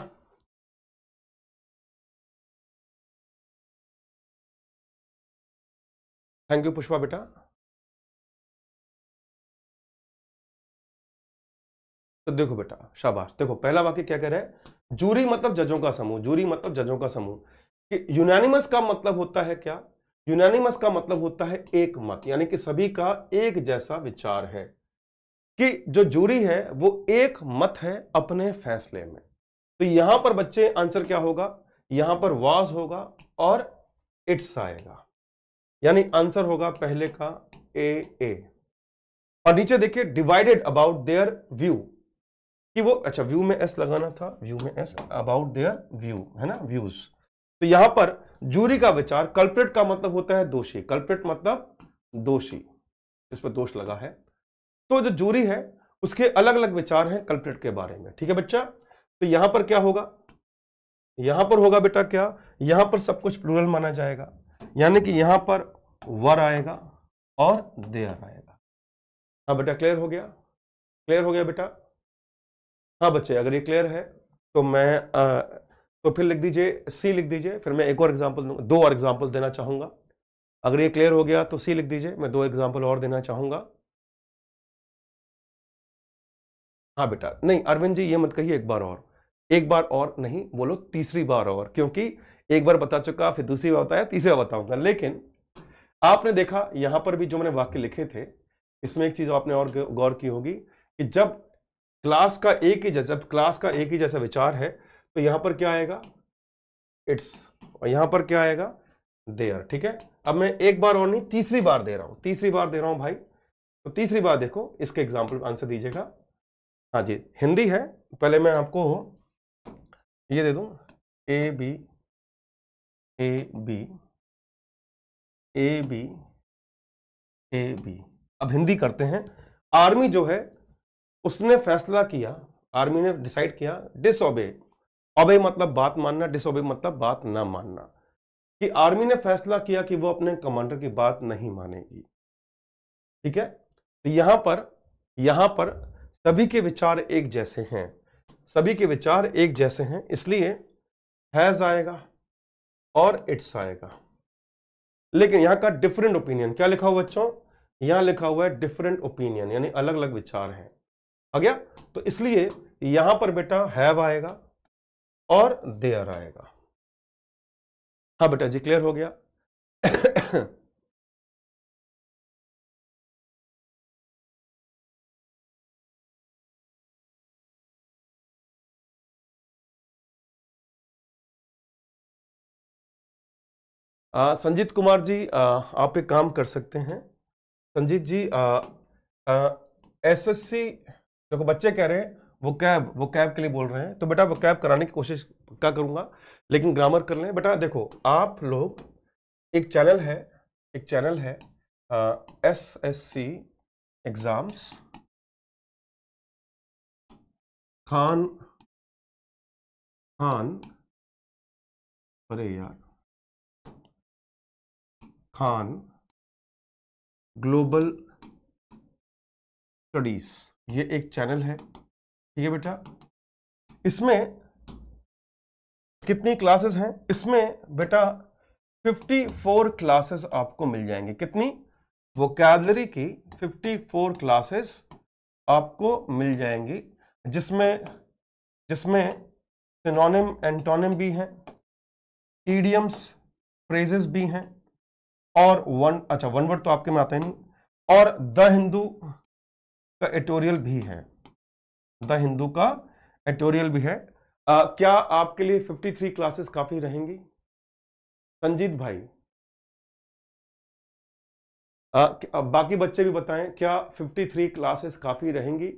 थैंक यू पुष्पा बेटा तो देखो बेटा शाबाश देखो पहला वाक्य क्या कह रहा है जूरी मतलब जजों का समूह जूरी मतलब जजों का समूह यूनानिमस का मतलब होता है क्या यूनानिमस का मतलब होता है एक मत यानी कि सभी का एक जैसा विचार है कि जो जूरी है वो एक मत है अपने फैसले में तो यहां पर बच्चे आंसर क्या होगा यहां पर वाज होगा और इट्स आएगा यानी आंसर होगा पहले का ए ए और नीचे देखिए डिवाइडेड अबाउट देयर व्यू कि वो अच्छा व्यू में एस लगाना था व्यू में एस अबाउट देयर व्यू है ना व्यूज तो यहां पर जूरी का विचार कल्प्रेट का मतलब होता है दोषी कल्प्रेट मतलब दोषी इस पर दोष लगा है तो जो जूरी है उसके अलग अलग विचार हैं कल्प्रेट के बारे में ठीक है बच्चा तो यहां पर क्या होगा यहां पर होगा बेटा क्या यहां पर सब कुछ प्लूरल माना जाएगा यानी कि यहां पर वर आएगा और देयर आएगा हाँ बेटा क्लियर हो गया क्लियर हो गया बेटा हाँ बच्चे अगर ये क्लियर है तो मैं आ, तो फिर लिख दीजिए सी लिख दीजिए फिर मैं एक और एग्जाम्पल दूंगा दो और एग्जाम्पल देना चाहूँगा अगर ये क्लियर हो गया तो सी लिख दीजिए मैं दो एग्जाम्पल और देना चाहूँगा हाँ बेटा नहीं अरविंद जी ये मत कहिए एक बार और एक बार और नहीं बोलो तीसरी बार और क्योंकि एक बार बता चुका फिर दूसरी बार बताया तीसरी बार बताऊंगा लेकिन आपने देखा यहां पर भी जो मैंने वाक्य लिखे थे इसमें एक चीज आपने और गौर की होगी कि जब क्लास का एक ही जैसा क्लास का एक ही जैसा विचार है तो यहां पर क्या आएगा इट्स और यहां पर क्या आएगा देयर ठीक है अब मैं एक बार और नहीं तीसरी बार दे रहा हूं तीसरी बार दे रहा हूं भाई तो तीसरी बार देखो इसके एग्जाम्पल आंसर दीजिएगा हाँ जी हिंदी है पहले मैं आपको ये दे दू A B A B A B A B अब हिंदी करते हैं आर्मी जो है उसने फैसला किया आर्मी ने डिसाइड किया डिसओबे ओबे मतलब बात मानना डिसओबे मतलब बात ना मानना कि आर्मी ने फैसला किया कि वो अपने कमांडर की बात नहीं मानेगी ठीक है तो यहां पर यहां पर सभी के विचार एक जैसे हैं सभी के विचार एक जैसे हैं इसलिए हैज आएगा और इट्स आएगा लेकिन यहां का डिफरेंट ओपिनियन क्या लिखा हुआ बच्चों यहां लिखा हुआ है डिफरेंट ओपिनियन यानी अलग अलग विचार हैं आ गया तो इसलिए यहां पर बेटा हैव आएगा और देयर आएगा हाँ बेटा जी क्लियर हो गया आ, संजीत कुमार जी आ, आप एक काम कर सकते हैं संजीत जी एसएससी देखो तो बच्चे कह रहे हैं वो कैब वो कैब के लिए बोल रहे हैं तो बेटा वो कैब कराने की कोशिश क्या करूंगा लेकिन ग्रामर कर लें बेटा देखो आप लोग एक चैनल है एक चैनल है S S C exams Khan Khan अरे यार खान ग्लोबल स्टडीज़ ये एक चैनल है ठीक है बेटा इसमें कितनी क्लासेस हैं इसमें बेटा 54 क्लासेस आपको मिल जाएंगे कितनी वो कैदलरी की 54 क्लासेस आपको मिल जाएंगी जिसमें जिसमें सिनोनिम एंटोनिम भी हैं ईडियम्स फ्रेजेस भी हैं और वन अच्छा वन वर्ड तो आपके में आते नहीं और द हिंदू का एटोरियल भी है द हिंदू का एटोरियल भी है आ, क्या आपके लिए 53 क्लासेस काफी रहेंगी संजीत भाई आ, बाकी बच्चे भी बताएं क्या 53 क्लासेस काफ़ी रहेंगी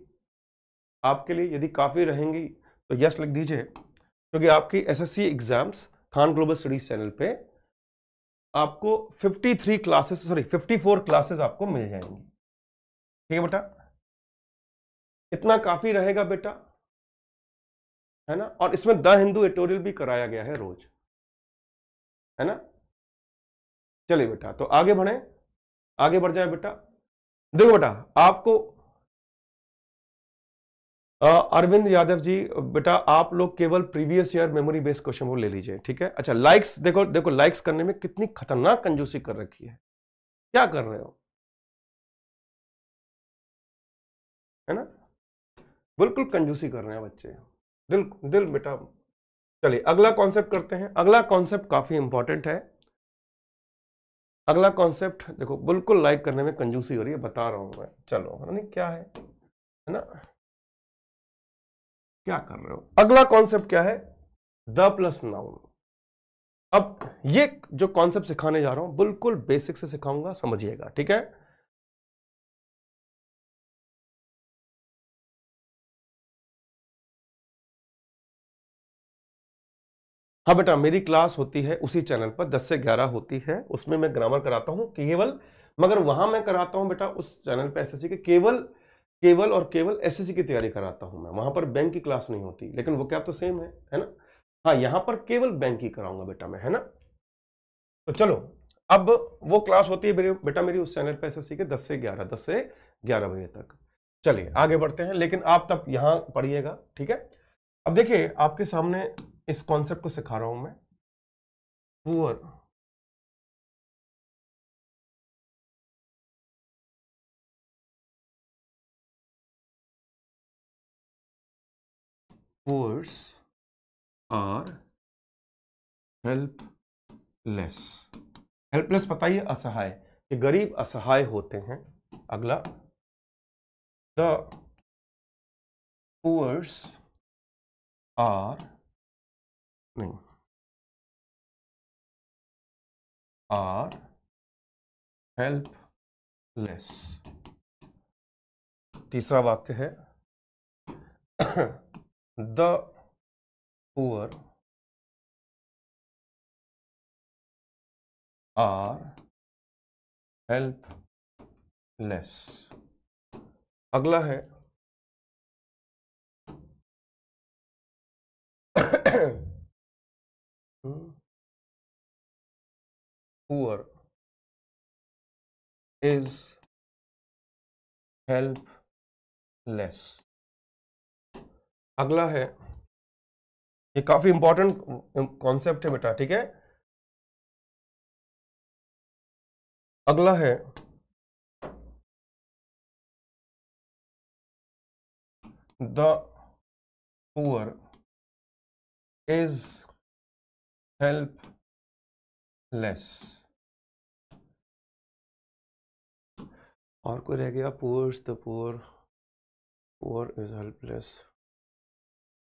आपके लिए यदि काफ़ी रहेंगी तो यस लिख दीजिए क्योंकि आपकी SSC exams Khan Global Studies channel पे आपको 53 क्लासेस सॉरी 54 क्लासेस आपको मिल जाएंगी ठीक है बेटा इतना काफी रहेगा बेटा है ना और इसमें द हिंदू एटोरियल भी कराया गया है रोज है ना चलिए बेटा तो आगे बढ़े आगे बढ़ जाए बेटा देखो बेटा आपको अरविंद यादव जी बेटा आप लोग केवल previous year memory based question वो ले लीजिए ठीक है अच्छा लाइक्स देखो देखो लाइक्स करने में कितनी खतरनाक कंजूसी कर रखी है क्या कर रहे हो है ना बिल्कुल कंजूसी कर रहे हैं बच्चे दिल दिल बेटा चलिए अगला कॉन्सेप्ट करते हैं अगला कॉन्सेप्ट काफ़ी इंपॉर्टेंट है अगला कॉन्सेप्ट देखो बिल्कुल लाइक करने में कंजूसी हो रही है बता रहा हूं मैं चलो है क्या है है ना क्या कर रहे हो अगला कॉन्सेप्ट क्या है द प्लस नाउन अब ये जो कॉन्सेप्ट सिखाने जा रहा हूं बिल्कुल बेसिक से सिखाऊंगा समझिएगा ठीक है हाँ बेटा मेरी क्लास होती है उसी चैनल पर 10 से 11 होती है उसमें मैं ग्रामर कराता हूँ केवल मगर वहाँ मैं कराता हूँ बेटा उस चैनल पर एसएससी के केवल केवल और केवल एसएससी की तैयारी कराता हूँ मैं वहाँ पर बैंक की क्लास नहीं होती लेकिन वो क्या तो सेम है है ना हाँ यहाँ पर केवल बैंक की कराऊंगा बेटा मैं है ना तो चलो अब वो क्लास होती है बेटा मेरी उस चैनल पर एस के दस से ग्यारह दस से ग्यारह बजे तक चलिए आगे बढ़ते हैं लेकिन आप तब यहाँ पढ़िएगा ठीक है अब देखिए आपके सामने इस कॉन्सेप्ट को सिखा रहा हूं मैं पुअर आर हेल्पलेस हेल्पलेस पता बताइए असहाय कि गरीब असहाय होते हैं अगला द पुअर्स आर नहीं आर हेल्प लेस तीसरा वाक्य है the poor are helpless अगला है poor is helpless अगला है ये काफी इंपॉर्टेंट कॉन्सेप्ट है बेटा ठीक है अगला है the poor is helpless और कोई रह गया poor the poor poor is helpless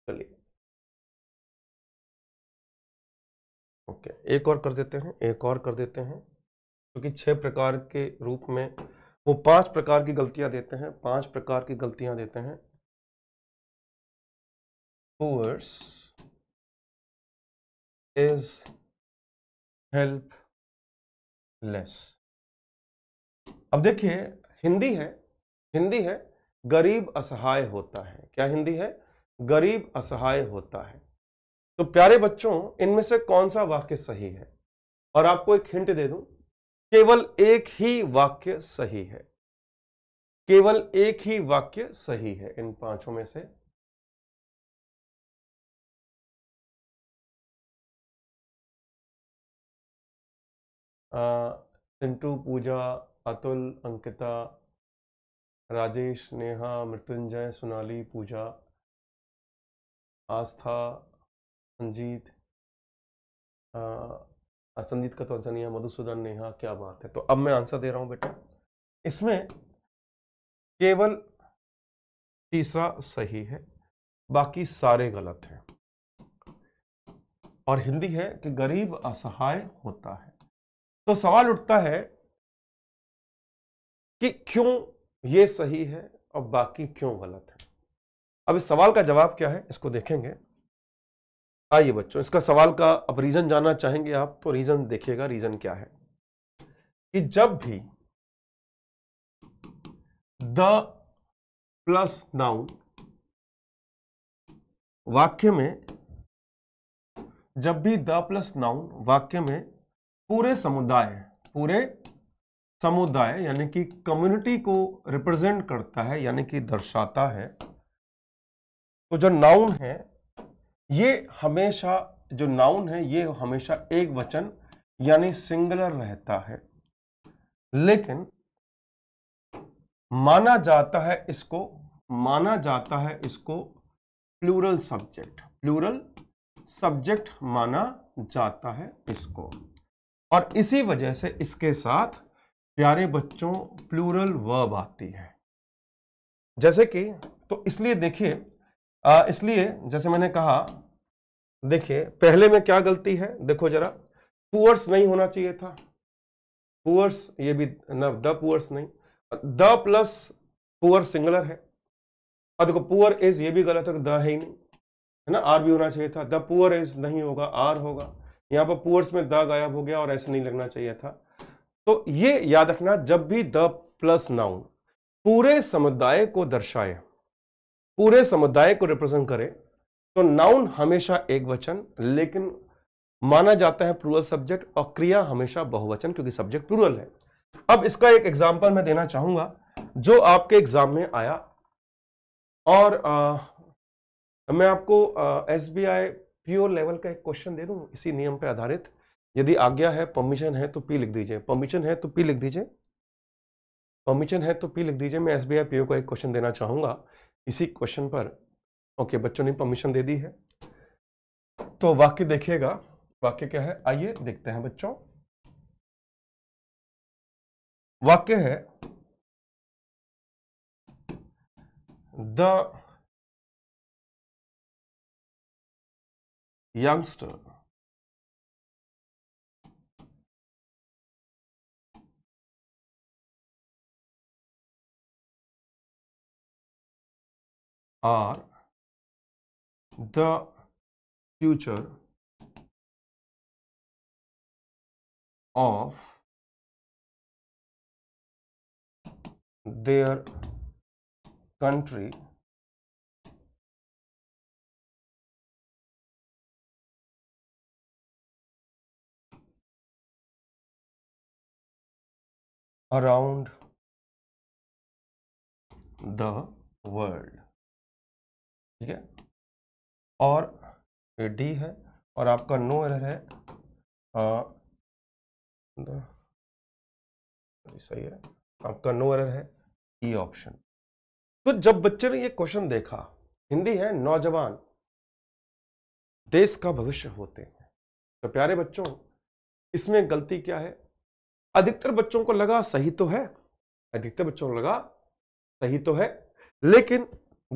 चलिए ओके एक और कर देते हैं एक और कर देते हैं क्योंकि छह प्रकार के रूप में वो पांच प्रकार की गलतियां देते हैं पांच प्रकार की गलतियां देते हैं पुअर्स इज हेल्प लेस अब देखिए हिंदी है हिंदी है गरीब असहाय होता है क्या हिंदी है गरीब असहाय होता है तो प्यारे बच्चों इनमें से कौन सा वाक्य सही है और आपको एक हिंट दे दूं केवल एक ही वाक्य सही है केवल एक ही वाक्य सही है इन पांचों में से सिंटू पूजा अतुल अंकिता राजेश नेहा मृत्युंजय सोनाली पूजा आस्था संजीत संजीत का तो आंसर नहीं है मधुसूदन नेहा क्या बात है तो अब मैं आंसर दे रहा हूं बेटा इसमें केवल तीसरा सही है बाकी सारे गलत हैं और हिंदी है कि गरीब असहाय होता है तो सवाल उठता है कि क्यों ये सही है और बाकी क्यों गलत है अब इस सवाल का जवाब क्या है इसको देखेंगे आइए बच्चों इसका सवाल का अब रीजन जानना चाहेंगे आप तो रीजन देखिएगा रीजन क्या है कि जब भी द प्लस नाउन वाक्य में जब भी द प्लस नाउन वाक्य में पूरे समुदाय पूरे समुदाय यानी कि कम्युनिटी को रिप्रेजेंट करता है यानी कि दर्शाता है तो जो नाउन है ये हमेशा जो नाउन है ये हमेशा एक वचन यानी सिंगुलर रहता है लेकिन माना जाता है इसको माना जाता है इसको प्लूरल सब्जेक्ट प्लूरल सब्जेक्ट माना जाता है इसको और इसी वजह से इसके साथ प्यारे बच्चों प्लूरल वर्ब आती है जैसे कि तो इसलिए देखिए इसलिए जैसे मैंने कहा देखिए पहले में क्या गलती है देखो जरा पुअर्स नहीं होना चाहिए था पुअर्स ये भी द पुअर्स नहीं द प्लस पुअर सिंगुलर है और देखो पुअर इज ये भी गलत है द है ही नहीं है ना आर भी होना चाहिए था द पुअर इज नहीं होगा आर होगा यहां पर पुअर्स में द गायब हो गया और ऐसे नहीं लगना चाहिए था तो ये याद रखना जब भी द प्लस नाउन पूरे समुदाय को दर्शाए पूरे समुदाय को रिप्रेजेंट करे तो नाउन हमेशा एक वचन लेकिन माना जाता है प्लूरल सब्जेक्ट और क्रिया हमेशा बहुवचन क्योंकि सब्जेक्ट प्लूरल है अब इसका एक एग्जाम्पल मैं देना चाहूंगा जो आपके एग्जाम में आया और आ, मैं आपको S B I PO level का एक क्वेश्चन दे दूँ इसी नियम पे आधारित यदि आज्ञा है परमिशन है तो पी लिख दीजिए परमिशन है तो पी लिख दीजिए परमिशन है तो पी लिख दीजिए मैं S B I P O का एक क्वेश्चन देना चाहूँगा इसी क्वेश्चन पर ओके बच्चों ने परमिशन दे दी है तो वाक्य देखिएगा वाक्य क्या है आइए देखते हैं बच्चों वाक्य है the youngster are the future of their country around the world ठीक है और ये डी है और आपका नो एरर है आ, सही है आपका नो एरर है ई e ऑप्शन तो जब बच्चे ने ये क्वेश्चन देखा हिंदी है नौजवान देश का भविष्य होते हैं तो प्यारे बच्चों इसमें गलती क्या है अधिकतर बच्चों को लगा सही तो है अधिकतर बच्चों को लगा सही तो है लेकिन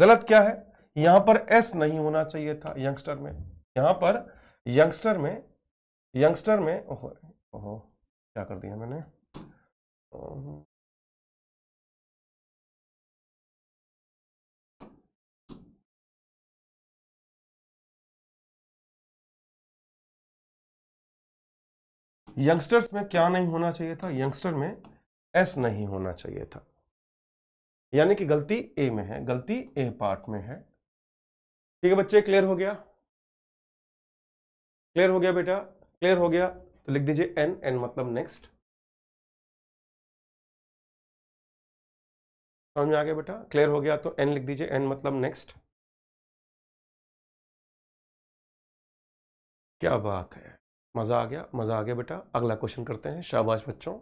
गलत क्या है यहां पर एस नहीं होना चाहिए था यंगस्टर में यहां पर यंगस्टर में यंगस्टर में ओहो ओहो क्या कर दिया मैंने यंगस्टर्स में क्या नहीं होना चाहिए था यंगस्टर में एस नहीं होना चाहिए था यानी कि गलती ए में है गलती ए पार्ट में है ठीक है बच्चे क्लियर हो गया क्लियर हो गया बेटा क्लियर हो गया तो लिख दीजिए एन एन मतलब नेक्स्ट समझ में आ गया बेटा क्लियर हो गया तो एन लिख दीजिए एन मतलब नेक्स्ट क्या बात है मज़ा आ गया मज़ा आ गया बेटा अगला क्वेश्चन करते हैं शाबाश बच्चों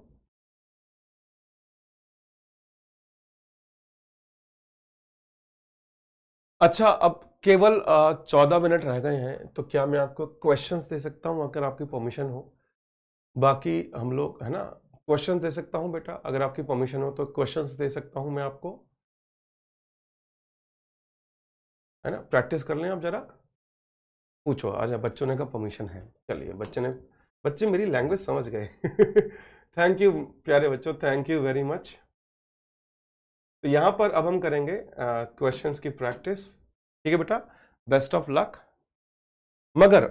अच्छा अब केवल चौदह मिनट रह गए हैं तो क्या मैं आपको क्वेश्चंस दे सकता हूं अगर आपकी परमिशन हो बाकी हम लोग है ना क्वेश्चंस दे सकता हूं बेटा अगर आपकी परमिशन हो तो क्वेश्चंस दे सकता हूं मैं आपको है ना प्रैक्टिस कर लें आप ज़रा पूछो आज बच्चों ने का परमिशन है चलिए बच्चे ने बच्चे मेरी लैंग्वेज समझ गए थैंक <laughs> यू प्यारे बच्चों थैंक यू वेरी मच तो यहाँ पर अब हम करेंगे क्वेश्चन uh, की प्रैक्टिस ठीक है बेटा बेस्ट ऑफ लक मगर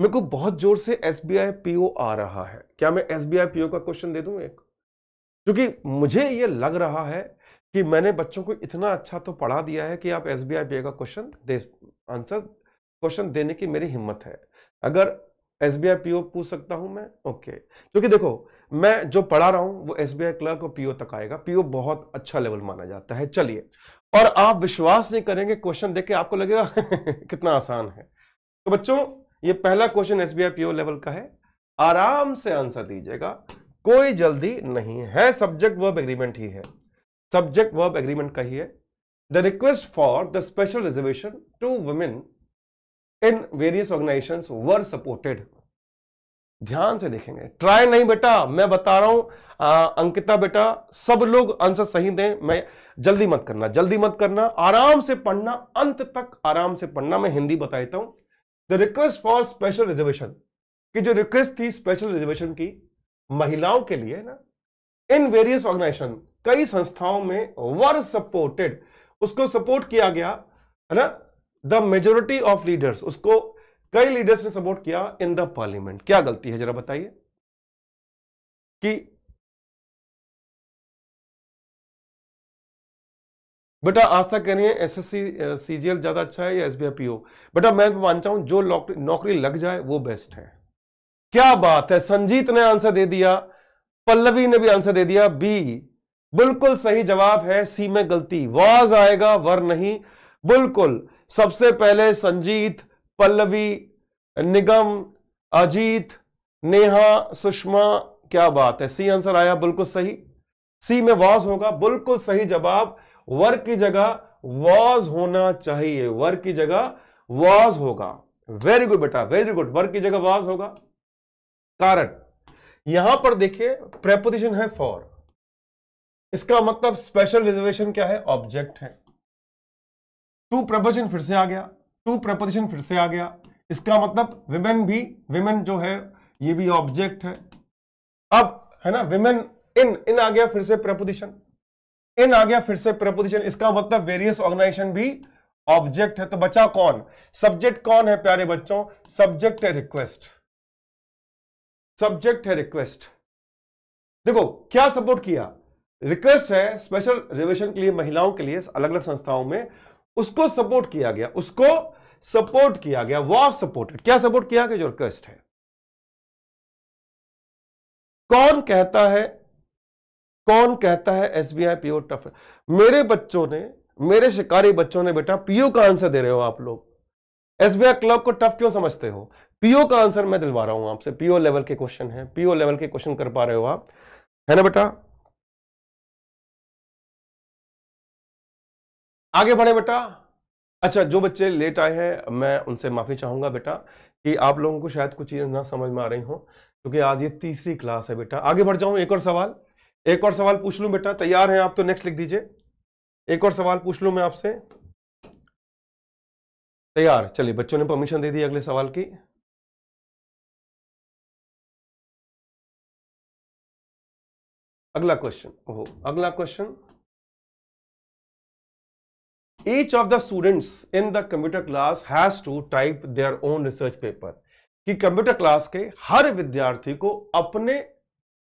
मेरे को बहुत जोर से S B I P O आ रहा है क्या मैं S B I P O का क्वेश्चन दे दूँ एक क्योंकि मुझे ये लग रहा है कि मैंने बच्चों को इतना अच्छा तो पढ़ा दिया है कि आप S B I P O का क्वेश्चन दे आंसर क्वेश्चन देने की मेरी हिम्मत है अगर एस बी आई पीओ पूछ सकता हूं मैं ओके क्योंकि देखो मैं जो पढ़ा रहा हूं वो एस बी आई क्लर्क और पीओ तक आएगा पीओ बहुत अच्छा लेवल माना जाता है चलिए और आप विश्वास नहीं करेंगे क्वेश्चन देख के आपको लगेगा <laughs> कितना आसान है तो बच्चों ये पहला question S B I PO level का है आराम से आंसर दीजिएगा कोई जल्दी नहीं है सब्जेक्ट वर्ब एग्रीमेंट ही है सब्जेक्ट वर्ब एग्रीमेंट का ही है the request for the special reservation to women in various organization were supported ध्यान से देखेंगे ट्राई नहीं बेटा मैं बता रहा हूं अंकिता बेटा सब लोग आंसर सही दें मैं जल्दी मत करना जल्दी मत करना आराम से पढ़ना अंत तक आराम से पढ़ना मैं हिंदी बता देता हूं the request for special reservation की जो रिक्वेस्ट थी स्पेशल रिजर्वेशन की महिलाओं के लिए ना इन वेरियस ऑर्गेनाइजेशन कई संस्थाओं में वर सपोर्टेड उसको सपोर्ट किया गया है ना द मेजोरिटी ऑफ लीडर्स उसको कई लीडर्स ने सपोर्ट किया इन द पार्लियामेंट क्या गलती है जरा बताइए कि बेटा आस्था कह रही है एस एस सीजीएल ज्यादा अच्छा है या एस बी बेटा मैं तो मानता हूं जो नौकरी लग जाए वो बेस्ट है क्या बात है संजीत ने आंसर दे दिया पल्लवी ने भी आंसर दे दिया बी बिल्कुल सही जवाब है सी में गलती वाज आएगा वर नहीं बिल्कुल सबसे पहले संजीत पल्लवी निगम अजीत नेहा सुषमा क्या बात है सी आंसर आया बिल्कुल सही सी में वॉज होगा बिल्कुल सही जवाब वर्ग की जगह वॉज होना चाहिए वर्ग की जगह वॉज होगा वेरी गुड बेटा वेरी गुड वर्ग की जगह वॉज होगा कारण यहां पर देखिए प्रेपोजिशन है फॉर इसका मतलब स्पेशल रिजर्वेशन क्या है ऑब्जेक्ट है टू प्रपोजिशन फिर से आ गया टू प्रपोजिशन फिर से आ गया इसका मतलब विमेन भी विमेन जो है ये भी ऑब्जेक्ट है अब है ना विमेन इन इन आ गया फिर से प्रपोजिशन इन आ गया फिर से प्रपोजिशन इसका मतलब वेरियस ऑर्गेनाइजेशन भी ऑब्जेक्ट है तो बचा कौन सब्जेक्ट कौन है प्यारे बच्चों सब्जेक्ट है रिक्वेस्ट सब्जेक्ट है रिक्वेस्ट देखो क्या सपोर्ट किया रिक्वेस्ट है स्पेशल रिवेशन के लिए महिलाओं के लिए अलग अलग संस्थाओं में उसको सपोर्ट किया गया उसको सपोर्ट किया गया वॉज सपोर्टेड क्या सपोर्ट किया गया जो रिक्वेस्ट है कौन कहता है कौन कहता है एसबीआई पीओ टफ मेरे बच्चों ने मेरे शिकारी बच्चों ने बेटा पीओ का आंसर दे रहे हो आप लोग एसबीआई क्लब को टफ क्यों समझते हो पीओ का आंसर मैं दिलवा रहा हूं आपसे पीओ लेवल के क्वेश्चन है पीओ लेवल के क्वेश्चन कर पा रहे हो आप है ना बेटा आगे बढ़े बेटा अच्छा जो बच्चे लेट आए हैं मैं उनसे माफ़ी चाहूंगा बेटा कि आप लोगों को शायद कुछ चीज़ ना समझ में आ रही हो क्योंकि आज ये तीसरी क्लास है बेटा आगे बढ़ जाऊं एक और सवाल एक और सवाल पूछ लू बेटा तैयार हैं आप तो नेक्स्ट लिख दीजिए एक और सवाल पूछ लू मैं आपसे तैयार चलिए बच्चों ने परमिशन दे दी अगले सवाल की अगला क्वेश्चन अगला question each of the students in the computer class has to type their own research paper कि कंप्यूटर क्लास के हर विद्यार्थी को अपने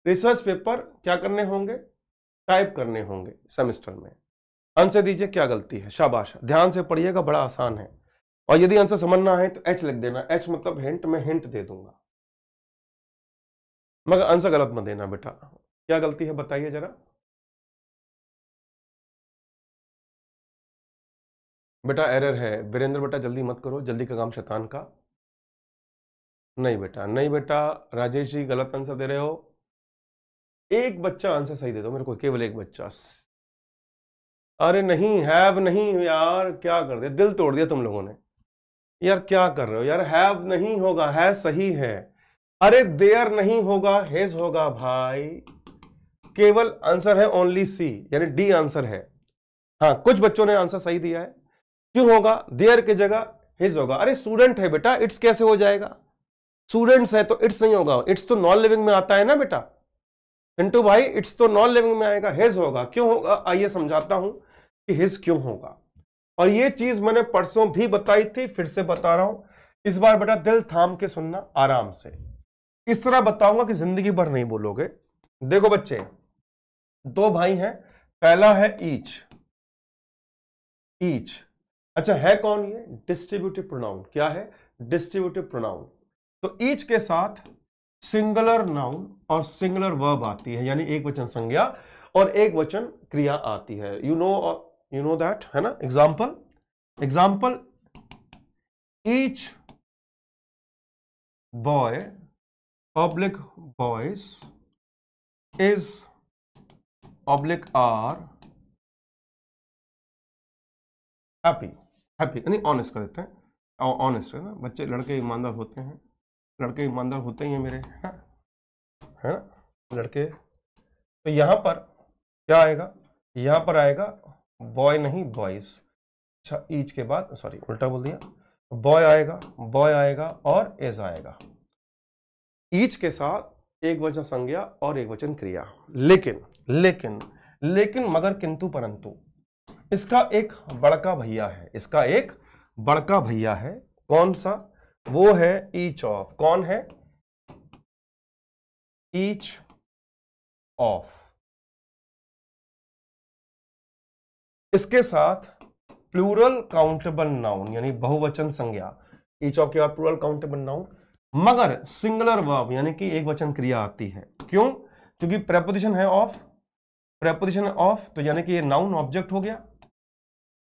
रिसर्च पेपर क्या करने होंगे टाइप करने होंगे सेमेस्टर में आंसर दीजिए क्या गलती है शाबाश ध्यान से पढ़िएगा बड़ा आसान है और यदि आंसर समझना है तो एच लिख देना एच मतलब हिंट मैं हिंट दे दूंगा मगर आंसर गलत मत देना बेटा क्या गलती है बताइए जरा बेटा एरर है वीरेंद्र बेटा जल्दी मत करो जल्दी का काम शैतान का नहीं बेटा नहीं बेटा राजेश जी गलत आंसर दे रहे हो एक बच्चा आंसर सही दे दो मेरे को केवल एक बच्चा अरे नहीं हैव नहीं यार क्या कर दिया दिल तोड़ दिया तुम लोगों ने यार क्या कर रहे हो यार हैव नहीं होगा है सही है अरे देयर नहीं होगा हेज होगा भाई केवल आंसर है ओनली सी यानी डी आंसर है हाँ कुछ बच्चों ने आंसर सही दिया है क्यों होगा देयर की जगह हिज होगा अरे स्टूडेंट है बेटा इट्स कैसे हो जाएगा स्टूडेंट्स है तो इट्स नहीं होगा इट्स तो नॉन लिविंग में आता है ना बेटा इंटू भाई इट्स तो नॉन लिविंग में आएगा हिज होगा क्यों होगा आइए समझाता हूं कि हिज क्यों होगा और ये चीज मैंने परसों भी बताई थी फिर से बता रहा हूं इस बार बेटा दिल थाम के सुनना आराम से इस तरह बताऊंगा कि जिंदगी भर नहीं बोलोगे देखो बच्चे दो भाई हैं पहला है ईच ईच अच्छा है कौन ये डिस्ट्रीब्यूटिव प्रोनाउन क्या है डिस्ट्रीब्यूटिव प्रोनाउन तो ईच के साथ सिंगुलर नाउन और सिंगुलर वर्ब आती है यानी एक वचन संज्ञा और एक वचन क्रिया आती है you know you know that है ना example example each boy oblique boys is oblique are happy happy यानी ऑनेस्ट कर देते हैं ऑनेस्ट है ना बच्चे लड़के ईमानदार होते हैं लड़के ईमानदार होते ही हैं मेरे है हाँ, है ना लड़के तो यहाँ पर क्या आएगा यहाँ पर आएगा बॉय नहीं बॉयज अच्छा ईच के बाद सॉरी उल्टा बोल दिया बॉय आएगा बॉय आएगा और एज आएगा ईच के साथ एक वचन संज्ञा और एक वचन क्रिया लेकिन लेकिन लेकिन मगर किंतु परंतु इसका एक बड़का भैया है इसका एक बड़का भैया है कौन सा वो है ईच ऑफ कौन है ईच ऑफ इसके साथ प्लूरल काउंटेबल नाउन यानी बहुवचन संज्ञा ईच ऑफ के बाद प्लूरल काउंटेबल नाउन मगर सिंगुलर वर्ब यानी कि एक वचन क्रिया आती है क्यों क्योंकि प्रेपोजिशन है ऑफ प्रेपोजिशन ऑफ तो यानी कि ये नाउन ऑब्जेक्ट हो गया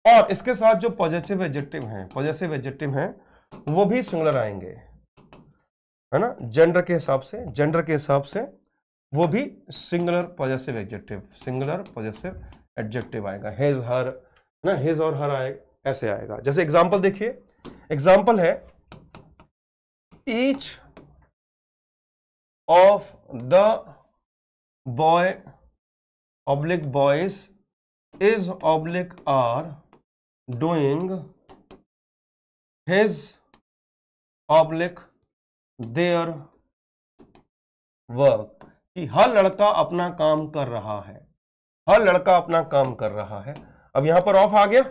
और इसके साथ जो पॉजिटिव एडजेक्टिव हैं पॉजिटिव एडजेक्टिव हैं वो भी सिंगुलर आएंगे है ना जेंडर के हिसाब से जेंडर के हिसाब से वो भी singular positive adjective singular positive adjective आएगा हिज हर है ना हिज और हर आए ऐसे आएगा जैसे एग्जांपल देखिए एग्जांपल है each of the boy oblique boys is oblique are doing his oblique their work कि हर लड़का अपना काम कर रहा है हर लड़का अपना काम कर रहा है अब यहां पर ऑफ आ गया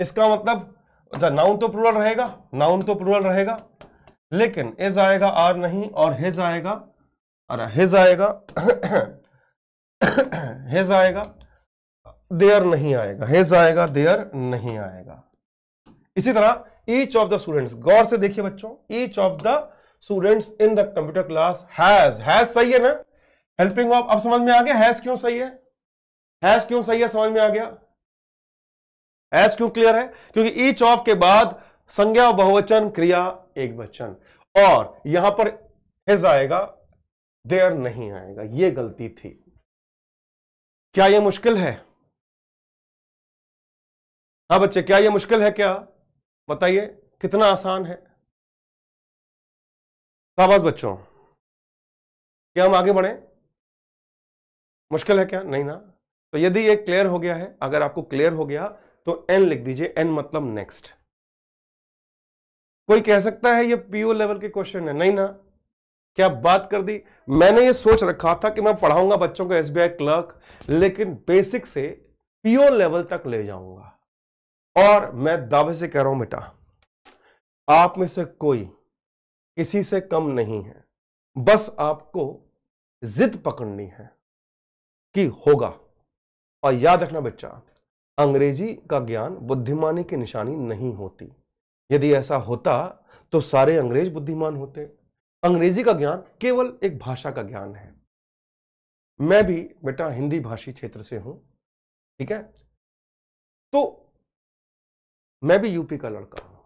इसका मतलब अच्छा नाउन तो प्लूरल रहेगा नाउन तो प्लूरल रहेगा लेकिन इज आएगा आर नहीं और हिज आएगा अरे हिज आएगा हिज <coughs> आएगा देयर नहीं आएगा हेज आएगा देयर नहीं आएगा इसी तरह ईच ऑफ द स्टूडेंट्स गौर से देखिए बच्चों each of the students in the computer class has has सही है ना हेल्पिंग ऑफ अब समझ में आ गया हैज क्यों सही है हैज क्यों सही है समझ में आ गया हैज क्यों क्लियर है क्योंकि ईच ऑफ के बाद संज्ञा बहुवचन क्रिया एक वचन और यहां पर हेज आएगा देयर नहीं आएगा यह गलती थी क्या यह मुश्किल है हाँ बच्चे क्या ये मुश्किल है क्या बताइए कितना आसान है शाबाश बच्चों क्या हम आगे बढ़े मुश्किल है क्या नहीं ना तो यदि ये क्लियर हो गया है अगर आपको क्लियर हो गया तो एन लिख दीजिए एन मतलब नेक्स्ट कोई कह सकता है ये पीओ लेवल के क्वेश्चन है नहीं ना क्या बात कर दी मैंने ये सोच रखा था कि मैं पढ़ाऊंगा बच्चों को एसबीआई क्लर्क लेकिन बेसिक से पीओ लेवल तक ले जाऊंगा और मैं दावे से कह रहा हूं बेटा आप में से कोई किसी से कम नहीं है बस आपको जिद पकड़नी है कि होगा और याद रखना बच्चा अंग्रेजी का ज्ञान बुद्धिमानी की निशानी नहीं होती यदि ऐसा होता तो सारे अंग्रेज बुद्धिमान होते अंग्रेजी का ज्ञान केवल एक भाषा का ज्ञान है मैं भी बेटा हिंदी भाषी क्षेत्र से हूं ठीक है तो मैं भी यूपी का लड़का हूँ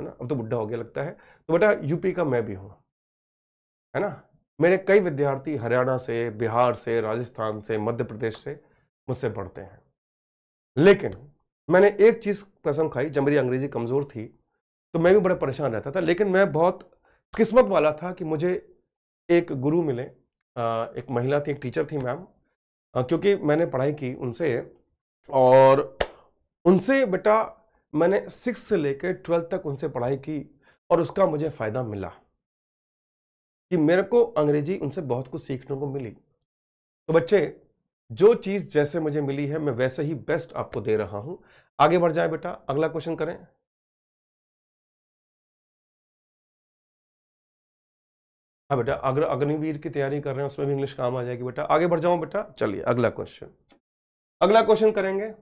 है ना अब तो बुढ़ा हो गया लगता है तो बेटा यूपी का मैं भी हूँ है ना मेरे कई विद्यार्थी हरियाणा से बिहार से राजस्थान से मध्य प्रदेश से मुझसे पढ़ते हैं लेकिन मैंने एक चीज़ कसम खाई जब मेरी अंग्रेजी कमज़ोर थी तो मैं भी बड़ा परेशान रहता था लेकिन मैं बहुत किस्मत वाला था कि मुझे एक गुरु मिले एक महिला थी एक टीचर थी मैम क्योंकि मैंने पढ़ाई की उनसे और उनसे बेटा मैंने सिक्स से लेकर ट्वेल्थ तक उनसे पढ़ाई की और उसका मुझे फ़ायदा मिला कि मेरे को अंग्रेजी उनसे बहुत कुछ सीखने को मिली तो बच्चे जो चीज़ जैसे मुझे मिली है मैं वैसे ही बेस्ट आपको दे रहा हूं आगे बढ़ जाए बेटा अगला क्वेश्चन करें हाँ बेटा अगर अग्निवीर की तैयारी कर रहे हैं उसमें भी इंग्लिश काम आ जाएगी बेटा आगे बढ़ जाओ बेटा चलिए अगला क्वेश्चन अगला क्वेश्चन करेंगे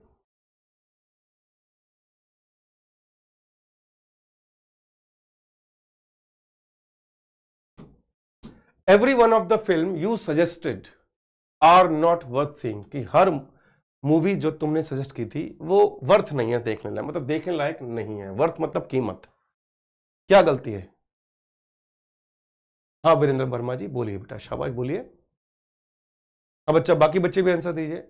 every one of the film you suggested are not worth seeing कि हर मूवी जो तुमने सजेस्ट की थी वो वर्थ नहीं है देखने लायक मतलब देखने लायक नहीं है वर्थ मतलब कीमत क्या गलती है हाँ वीरेंद्र वर्मा जी बोलिए बेटा शाबाश बोलिए हाँ बच्चा बाकी बच्चे भी आंसर दीजिए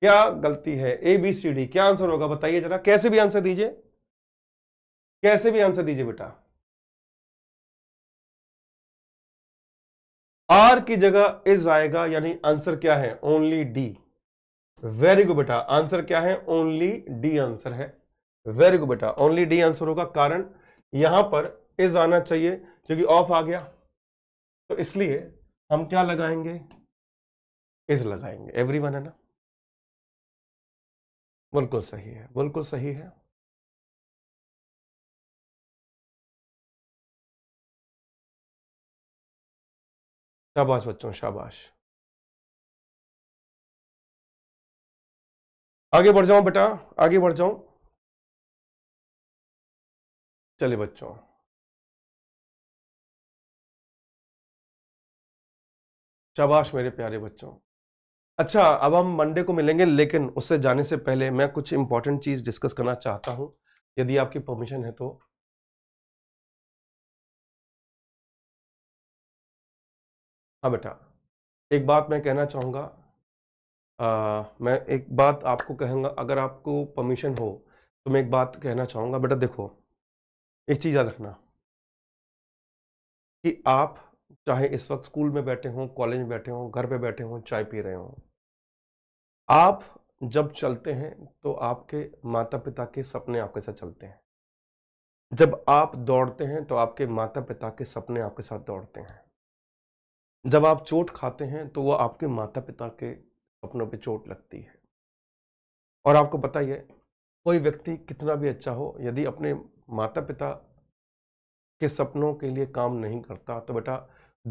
क्या गलती है ए बी सी डी क्या आंसर होगा बताइए जरा कैसे भी आंसर दीजिए कैसे भी आंसर दीजिए बेटा आर की जगह इज आएगा यानी आंसर क्या है ओनली डी वेरी गुड बेटा आंसर क्या है ओनली डी आंसर है वेरी गुड बेटा ओनली डी आंसर होगा कारण यहां पर इज आना चाहिए क्योंकि ऑफ आ गया तो इसलिए हम क्या लगाएंगे इज लगाएंगे एवरीवन है ना बिल्कुल सही है बिल्कुल सही है शाबाश बच्चों शाबाश आगे बढ़ जाऊं बेटा आगे बढ़ जाऊं चले बच्चों शाबाश मेरे प्यारे बच्चों अच्छा अब हम मंडे को मिलेंगे लेकिन उससे जाने से पहले मैं कुछ इंपॉर्टेंट चीज़ डिस्कस करना चाहता हूं यदि आपकी परमिशन है तो हाँ बेटा एक बात मैं कहना चाहूँगा मैं एक बात आपको कहूँगा अगर आपको परमिशन हो तो मैं एक बात कहना चाहूँगा बेटा देखो एक चीज़ याद रखना कि आप चाहे इस वक्त स्कूल में बैठे हों कॉलेज में बैठे हों घर पे बैठे हों चाय पी रहे हों आप जब चलते हैं तो आपके माता पिता के सपने आपके साथ चलते हैं जब आप दौड़ते हैं तो आपके माता पिता के सपने आपके साथ दौड़ते हैं जब आप चोट खाते हैं तो वो आपके माता पिता के सपनों पे चोट लगती है और आपको पता ही है कोई व्यक्ति कितना भी अच्छा हो यदि अपने माता पिता के सपनों के लिए काम नहीं करता तो बेटा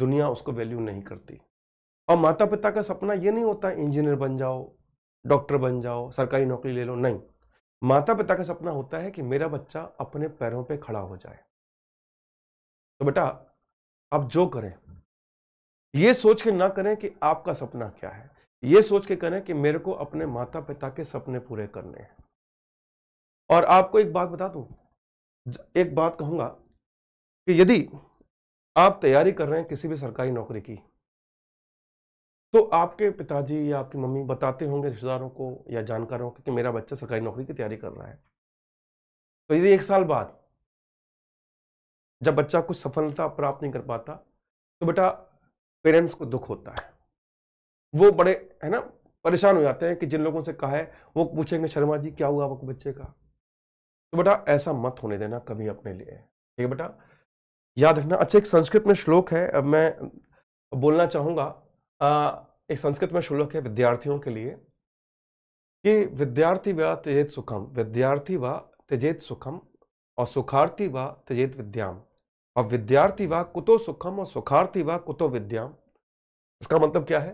दुनिया उसको वैल्यू नहीं करती और माता पिता का सपना ये नहीं होता इंजीनियर बन जाओ डॉक्टर बन जाओ सरकारी नौकरी ले लो नहीं माता पिता का सपना होता है कि मेरा बच्चा अपने पैरों पे खड़ा हो जाए तो बेटा आप जो करें ये सोच के ना करें कि आपका सपना क्या है ये सोच के करें कि मेरे को अपने माता पिता के सपने पूरे करने हैं और आपको एक बात बता दूं एक बात कहूंगा कि यदि आप तैयारी कर रहे हैं किसी भी सरकारी नौकरी की तो आपके पिताजी या आपकी मम्मी बताते होंगे रिश्तेदारों को या जानकारों को कि मेरा बच्चा सरकारी नौकरी की तैयारी कर रहा है तो यदि एक साल बाद जब बच्चा कुछ सफलता प्राप्त नहीं कर पाता तो बेटा पेरेंट्स को दुख होता है वो बड़े है ना परेशान हो जाते हैं कि जिन लोगों से कहा है वो पूछेंगे शर्मा जी क्या हुआ आपको बच्चे का तो बेटा ऐसा मत होने देना कभी अपने लिए ठीक है बेटा याद रखना अच्छा एक संस्कृत में श्लोक है अब मैं बोलना चाहूँगा एक संस्कृत में श्लोक है विद्यार्थियों के लिए कि विद्यार्थी व तेजेत सुखम विद्यार्थी व तेजेत सुखम और सुखार्थी व तेजेत विद्याम और विद्यार्थी वा कुतो सुखम और सुखार्थी वाह कुतो विद्या इसका मतलब क्या है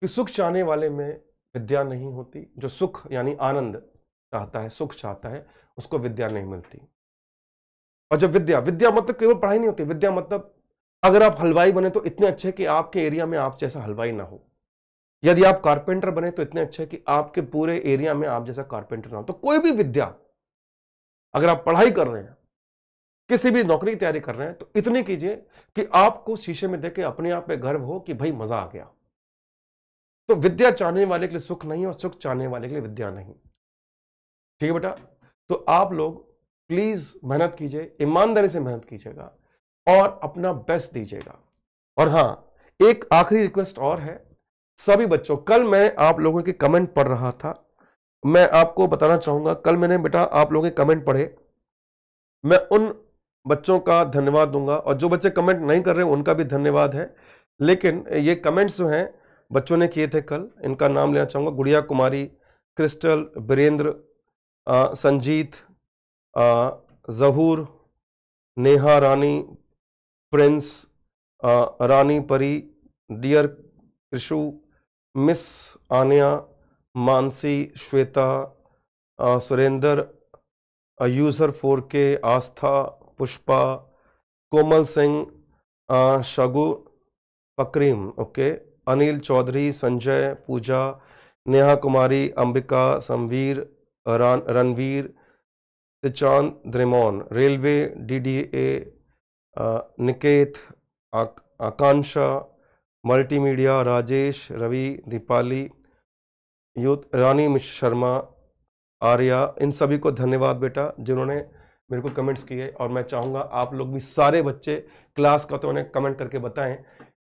कि सुख चाहने वाले में विद्या नहीं होती जो सुख यानी आनंद चाहता है सुख चाहता है उसको विद्या नहीं मिलती और जब विद्या विद्या मतलब केवल पढ़ाई नहीं होती विद्या मतलब अगर आप हलवाई बने तो इतने अच्छे कि आपके एरिया में आप जैसा हलवाई ना हो यदि आप कारपेंटर बने तो इतने अच्छे कि आपके पूरे एरिया में आप जैसा कारपेंटर ना हो तो कोई भी विद्या अगर आप पढ़ाई कर रहे हैं किसी भी नौकरी की तैयारी कर रहे हैं तो इतनी कीजिए कि आपको शीशे में देखे अपने आप पर गर्व हो कि भाई मजा आ गया तो विद्या चाहने वाले के लिए सुख नहीं और सुख चाहने वाले के लिए विद्या नहीं ठीक है बेटा तो आप लोग प्लीज मेहनत कीजिए ईमानदारी से मेहनत कीजिएगा और अपना बेस्ट दीजिएगा और हाँ एक आखिरी रिक्वेस्ट और है सभी बच्चों कल मैं आप लोगों के कमेंट पढ़ रहा था मैं आपको बताना चाहूंगा कल मैंने बेटा आप लोगों के कमेंट पढ़े मैं उन बच्चों का धन्यवाद दूंगा और जो बच्चे कमेंट नहीं कर रहे उनका भी धन्यवाद है लेकिन ये कमेंट्स जो हैं बच्चों ने किए थे कल इनका नाम लेना चाहूँगा गुड़िया कुमारी क्रिस्टल बीरेंद्र संजीत जहूर नेहा रानी प्रिंस आ, Rani Pari dear Krishu Miss Aaniya Mansi Shweta Surendra user four K Aastha Pushpa Komal Singh Shagu पकरीम ओके अनिल चौधरी संजय पूजा नेहा कुमारी अंबिका समवीर रणवीर चांद द्रेमोन railway DDA Niket Akanksha multimedia Rajesh Ravi Deepali युद्ध रानी मिश्र शर्मा आर्या इन सभी को धन्यवाद बेटा जिन्होंने मेरे को कमेंट्स किए और मैं चाहूँगा आप लोग भी सारे बच्चे क्लास का तो उन्हें कमेंट करके बताएं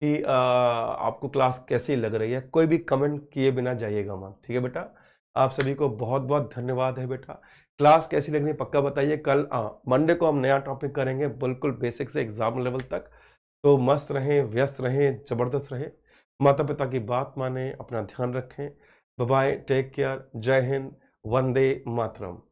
कि आ, आपको क्लास कैसी लग रही है कोई भी कमेंट किए बिना जाइएगा मां ठीक है बेटा आप सभी को बहुत बहुत धन्यवाद है बेटा क्लास कैसी लग रही है पक्का बताइए कल मंडे को हम नया टॉपिक करेंगे बिल्कुल बेसिक से एग्ज़ाम लेवल तक तो मस्त रहें व्यस्त रहें ज़बरदस्त रहें माता पिता की बात माने अपना ध्यान रखें बाय टेक केयर जय हिंद वंदे मातरम